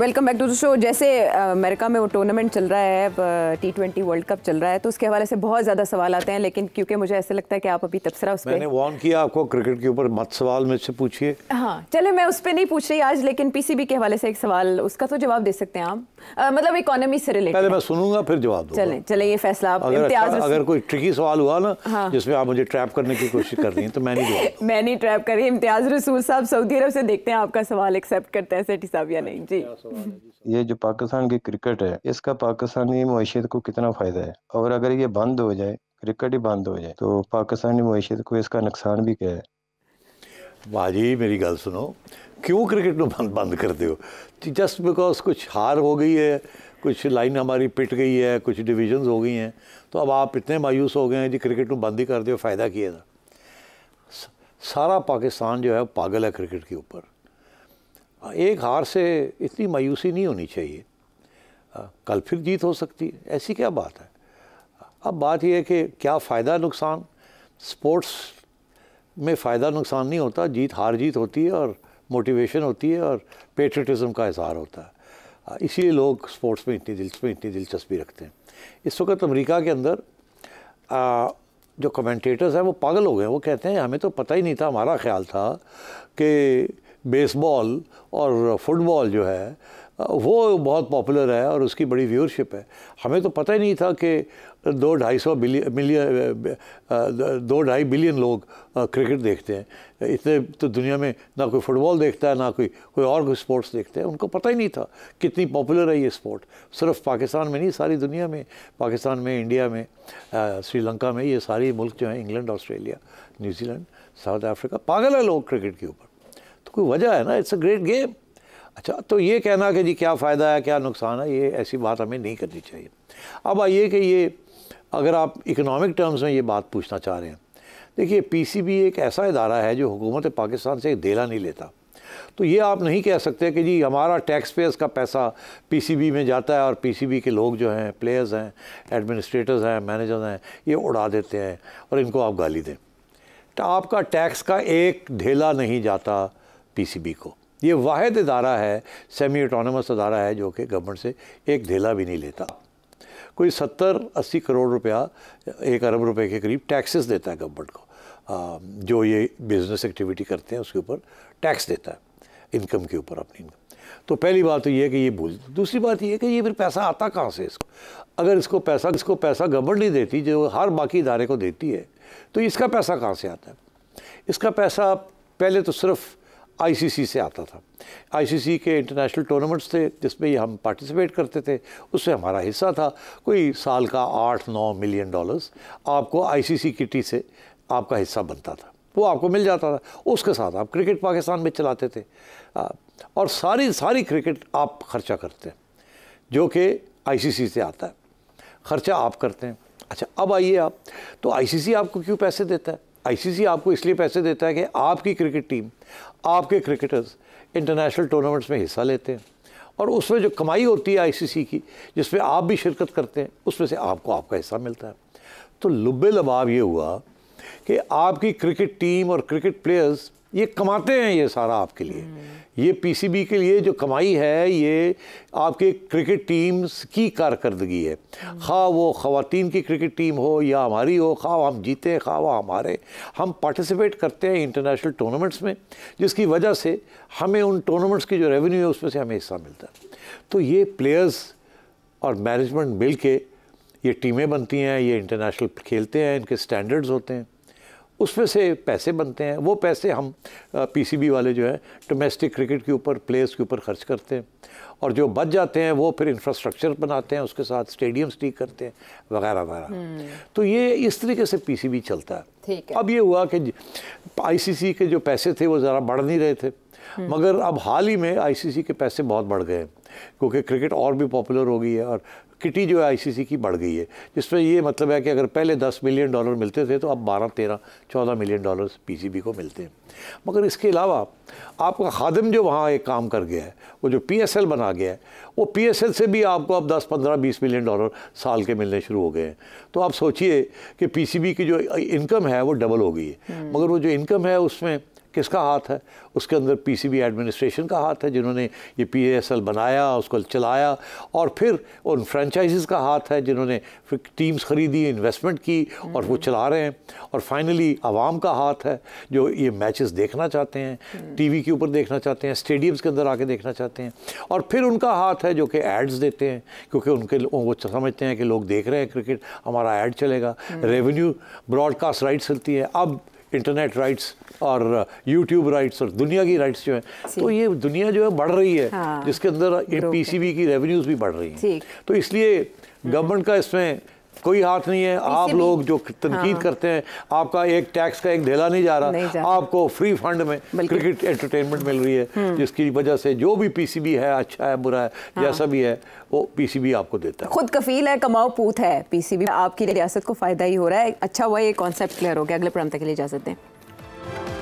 Speaker 1: welcome back to the show जैसे अमेरिका में वो टूर्नामेंट चल रहा है टी ट्वेंटी वर्ल्ड कप चल रहा है तो उसके हवाले से बहुत ज़्यादा सवाल आते हैं लेकिन क्योंकि मुझे ऐसे लगता है कि आप अभी तबसरा उस मैंने
Speaker 2: वार्न किया आपको क्रिकेट के ऊपर मत सवाल में से पूछिए
Speaker 1: हाँ चले मैं उस पर नहीं पूछ रही आज लेकिन पी के हवाले से एक सवाल उसका तो जवाब दे सकते हैं आप आ, मतलब इकोनॉमी से रिलेटेड पहले मैं
Speaker 2: सुनूंगा फिर जवाब चले
Speaker 1: चले ये फैसला आप अगर, अगर
Speaker 2: कोई ट्रिकी सवाल हुआ ना हाँ। जिसमें आप मुझे ट्रैप करने की कोशिश कर रही हैं तो मैं नहीं
Speaker 1: मैं नहीं ट्रैप कर रही इम्तियाज रसूल साहब सऊदी अरब से देखते हैं आपका सवाल एक्सेप्ट करते हैं सेठी साहब या नहीं जी
Speaker 2: ये जो पाकिस्तान की क्रिकेट है इसका पाकिस्तानी मैशियत को कितना फ़ायदा है और अगर ये बंद हो जाए क्रिकेट ही बंद हो जाए तो पाकिस्तानी मैशियत को इसका नुकसान भी क्या है भाजी मेरी गल सुनो क्यों क्रिकेट को बंद बंद कर दो जस्ट बिकॉज कुछ हार हो गई है कुछ लाइन हमारी पिट गई है कुछ डिविजन्स हो गई हैं तो अब आप इतने मायूस हो गए हैं जी क्रिकेट को बंद ही कर दो फ़ायदा किया था सारा पाकिस्तान जो है पागल है क्रिकेट के ऊपर एक हार से इतनी मायूसी नहीं होनी चाहिए कल फिर जीत हो सकती है ऐसी क्या बात है अब बात यह है कि क्या फ़ायदा नुकसान स्पोर्ट्स में फ़ायदा नुकसान नहीं होता जीत हार जीत होती है और मोटिवेशन होती है और पेट्रटिज़म का इजहार होता है इसीलिए लोग स्पोर्ट्स में इतनी दिलचस्प में इतनी दिलचस्पी रखते हैं इस वक्त अमेरिका के अंदर आ, जो कमेंटेटर्स हैं वो पागल हो गए हैं वो कहते हैं हमें तो पता ही नहीं था हमारा ख्याल था कि बेसबॉल और फुटबॉल जो है वो बहुत पॉपुलर है और उसकी बड़ी व्यूअरशिप है हमें तो पता ही नहीं था कि दो ढाई सौ बिलियन मिलियन दो ढाई बिलियन लोग क्रिकेट देखते हैं इतने तो दुनिया में ना कोई फुटबॉल देखता है ना कोई कोई और कोई स्पोर्ट्स देखते हैं उनको पता ही नहीं था कितनी पॉपुलर है ये स्पोर्ट सिर्फ पाकिस्तान में नहीं सारी दुनिया में पाकिस्तान में इंडिया में श्रीलंका में ये सारे मुल्क जो हैं England Australia New Zealand South Africa पागल है लोग क्रिकेट के ऊपर तो कोई वजह है ना इट्स अ ग्रेट गेम अच्छा तो ये कहना कि जी क्या फ़ायदा है क्या नुकसान है ये ऐसी बात हमें नहीं करनी चाहिए अब आइए कि ये अगर आप इकोनॉमिक टर्म्स में ये बात पूछना चाह रहे हैं देखिए पीसीबी एक ऐसा इदारा है जो हुकूमत पाकिस्तान से एक देला नहीं लेता तो ये आप नहीं कह सकते कि जी हमारा टैक्स पेयर्स का पैसा पीसीबी में जाता है और पीसीबी के लोग जो हैं प्लेयर्स हैं एडमिनिस्ट्रेटर्स हैं मैनेजर्स हैं ये उड़ा देते हैं और इनको आप गाली दें तो आपका टैक्स का एक ढेला नहीं जाता पीसीबी को ये वाद अदारा है सेमी ऑटोनमस अदारा है जो कि गवर्नमेंट से एक ढेला भी नहीं लेता कोई सत्तर अस्सी करोड़ रुपया एक अरब रुपए के करीब टैक्सेस देता है गवर्नमेंट को जो ये बिज़नेस एक्टिविटी करते हैं उसके ऊपर टैक्स देता है इनकम के ऊपर अपनी इनकम तो पहली बात तो ये है कि ये भूल दूसरी बात ये है कि ये फिर पैसा आता कहाँ से इसको अगर इसको पैसा इसको पैसा गवर्नमेंट नहीं देती जो हर बाकी इदारे को देती है तो इसका पैसा कहाँ से आता है इसका पैसा पहले तो सिर्फ आईसीसी से आता था आईसीसी के इंटरनेशनल टूर्नामेंट्स थे जिसमें हम पार्टिसिपेट करते थे उससे हमारा हिस्सा था कोई साल का आठ नौ मिलियन डॉलर्स आपको आईसीसी टी से आपका हिस्सा बनता था वो आपको मिल जाता था उसके साथ आप क्रिकेट पाकिस्तान में चलाते थे और सारी सारी क्रिकेट आप खर्चा करते हैं जो कि आईसीसी से आता है खर्चा आप करते हैं अच्छा अब आइए आप तो आईसीसी आपको क्यों पैसे देता है आईसीसी आपको इसलिए पैसे देता है कि आपकी क्रिकेट टीम आपके क्रिकेटर्स इंटरनेशनल टूर्नामेंट्स में हिस्सा लेते हैं और उसमें जो कमाई होती है आईसीसी की जिसमें आप भी शिरकत करते हैं उसमें से आपको आपका हिस्सा मिलता है तो लुबे लबाव ये हुआ कि आपकी क्रिकेट टीम और क्रिकेट प्लेयर्स ये कमाते हैं ये सारा आपके लिए ये पीसीबी के लिए जो कमाई है ये आपके क्रिकेट टीम्स की कारकर्दगी है खा हाँ, वो ख़वान की क्रिकेट टीम हो या हमारी हो खा हाँ, हम जीते खा हाँ, वो हमारे हम पार्टिसिपेट करते हैं इंटरनेशनल टूर्नामेंट्स में जिसकी वजह से हमें उन टूर्नामेंट्स की जो रेवेन्यू है उसमें से हमें हिस्सा मिलता है तो ये प्लेयर्स और मैनेजमेंट मिल के ये टीमें बनती हैं ये इंटरनेशनल खेलते हैं इनके स्टैंडर्ड्स होते हैं उसमें से पैसे बनते हैं वो पैसे हम पीसीबी वाले जो है डोमेस्टिक क्रिकेट के ऊपर प्लेयर्स के ऊपर खर्च करते हैं और जो बच जाते हैं वो फिर इंफ्रास्ट्रक्चर बनाते हैं उसके साथ स्टेडियम्स ठीक करते हैं वगैरह वगैरह हम्म। तो ये इस तरीके से पीसीबी चलता है अब ये हुआ कि आईसीसी के जो पैसे थे वो ज़रा बढ़ नहीं रहे थे हम्म। मगर अब हाल ही में आईसीसी के पैसे बहुत बढ़ गए हैं क्योंकि क्रिकेट और भी पॉपुलर हो गई है और किटी जो है आईसीसी की बढ़ गई है जिसमें ये मतलब है कि अगर पहले 10 मिलियन डॉलर मिलते थे तो अब 12, 13, 14 मिलियन डॉलर्स पीसीबी को मिलते हैं मगर इसके अलावा आपका खादम जो वहाँ एक काम कर गया है वो जो पीएसएल बना गया है वो पीएसएल से भी आपको अब 10, 15, 20 मिलियन डॉलर साल के मिलने शुरू हो गए हैं तो आप सोचिए कि पी की जो इनकम है वो डबल हो गई है हम्म। मगर वो जो इनकम है उसमें किसका हाथ है उसके अंदर पीसीबी एडमिनिस्ट्रेशन का हाथ है जिन्होंने ये पीएसएल बनाया उसको चलाया और फिर उन फ्रेंचाइजीज का हाथ है जिन्होंने फिर टीम्स ख़रीदी इन्वेस्टमेंट की और वो चला रहे हैं और फाइनली आवाम का हाथ है जो ये मैचेस देखना चाहते हैं टीवी के ऊपर देखना चाहते हैं स्टेडियम्स के अंदर आके देखना चाहते हैं और फिर उनका हाथ है जो कि एड्स देते हैं क्योंकि उनके वो समझते हैं कि लोग देख रहे हैं क्रिकेट हमारा ऐड चलेगा रेवेन्यू ब्रॉडकास्ट राइट्स चलती है अब इंटरनेट राइट्स और यूट्यूब uh, राइट्स और दुनिया की राइट्स जो है तो ये दुनिया जो है बढ़ रही है हाँ। जिसके अंदर पीसीबी की रेवेन्यूज भी बढ़ रही हैं तो इसलिए गवर्नमेंट का इसमें कोई हाथ नहीं है आप लोग जो तनकीद हाँ। करते हैं आपका एक टैक्स का एक ढेला नहीं जा रहा नहीं जा आपको फ्री फंड में क्रिकेट एंटरटेनमेंट मिल रही है हम्म। जिसकी वजह से जो भी पीसीबी है अच्छा है बुरा है हाँ। जैसा भी है वो पीसीबी आपको देता है
Speaker 1: खुद कफील है कमाओ पूत है पीसीबी आपकी रियासत को फायदा ही हो रहा है अच्छा हुआ ये कॉन्सेप्ट क्लियर हो गया अगले प्रांत के लिए इजाजत दें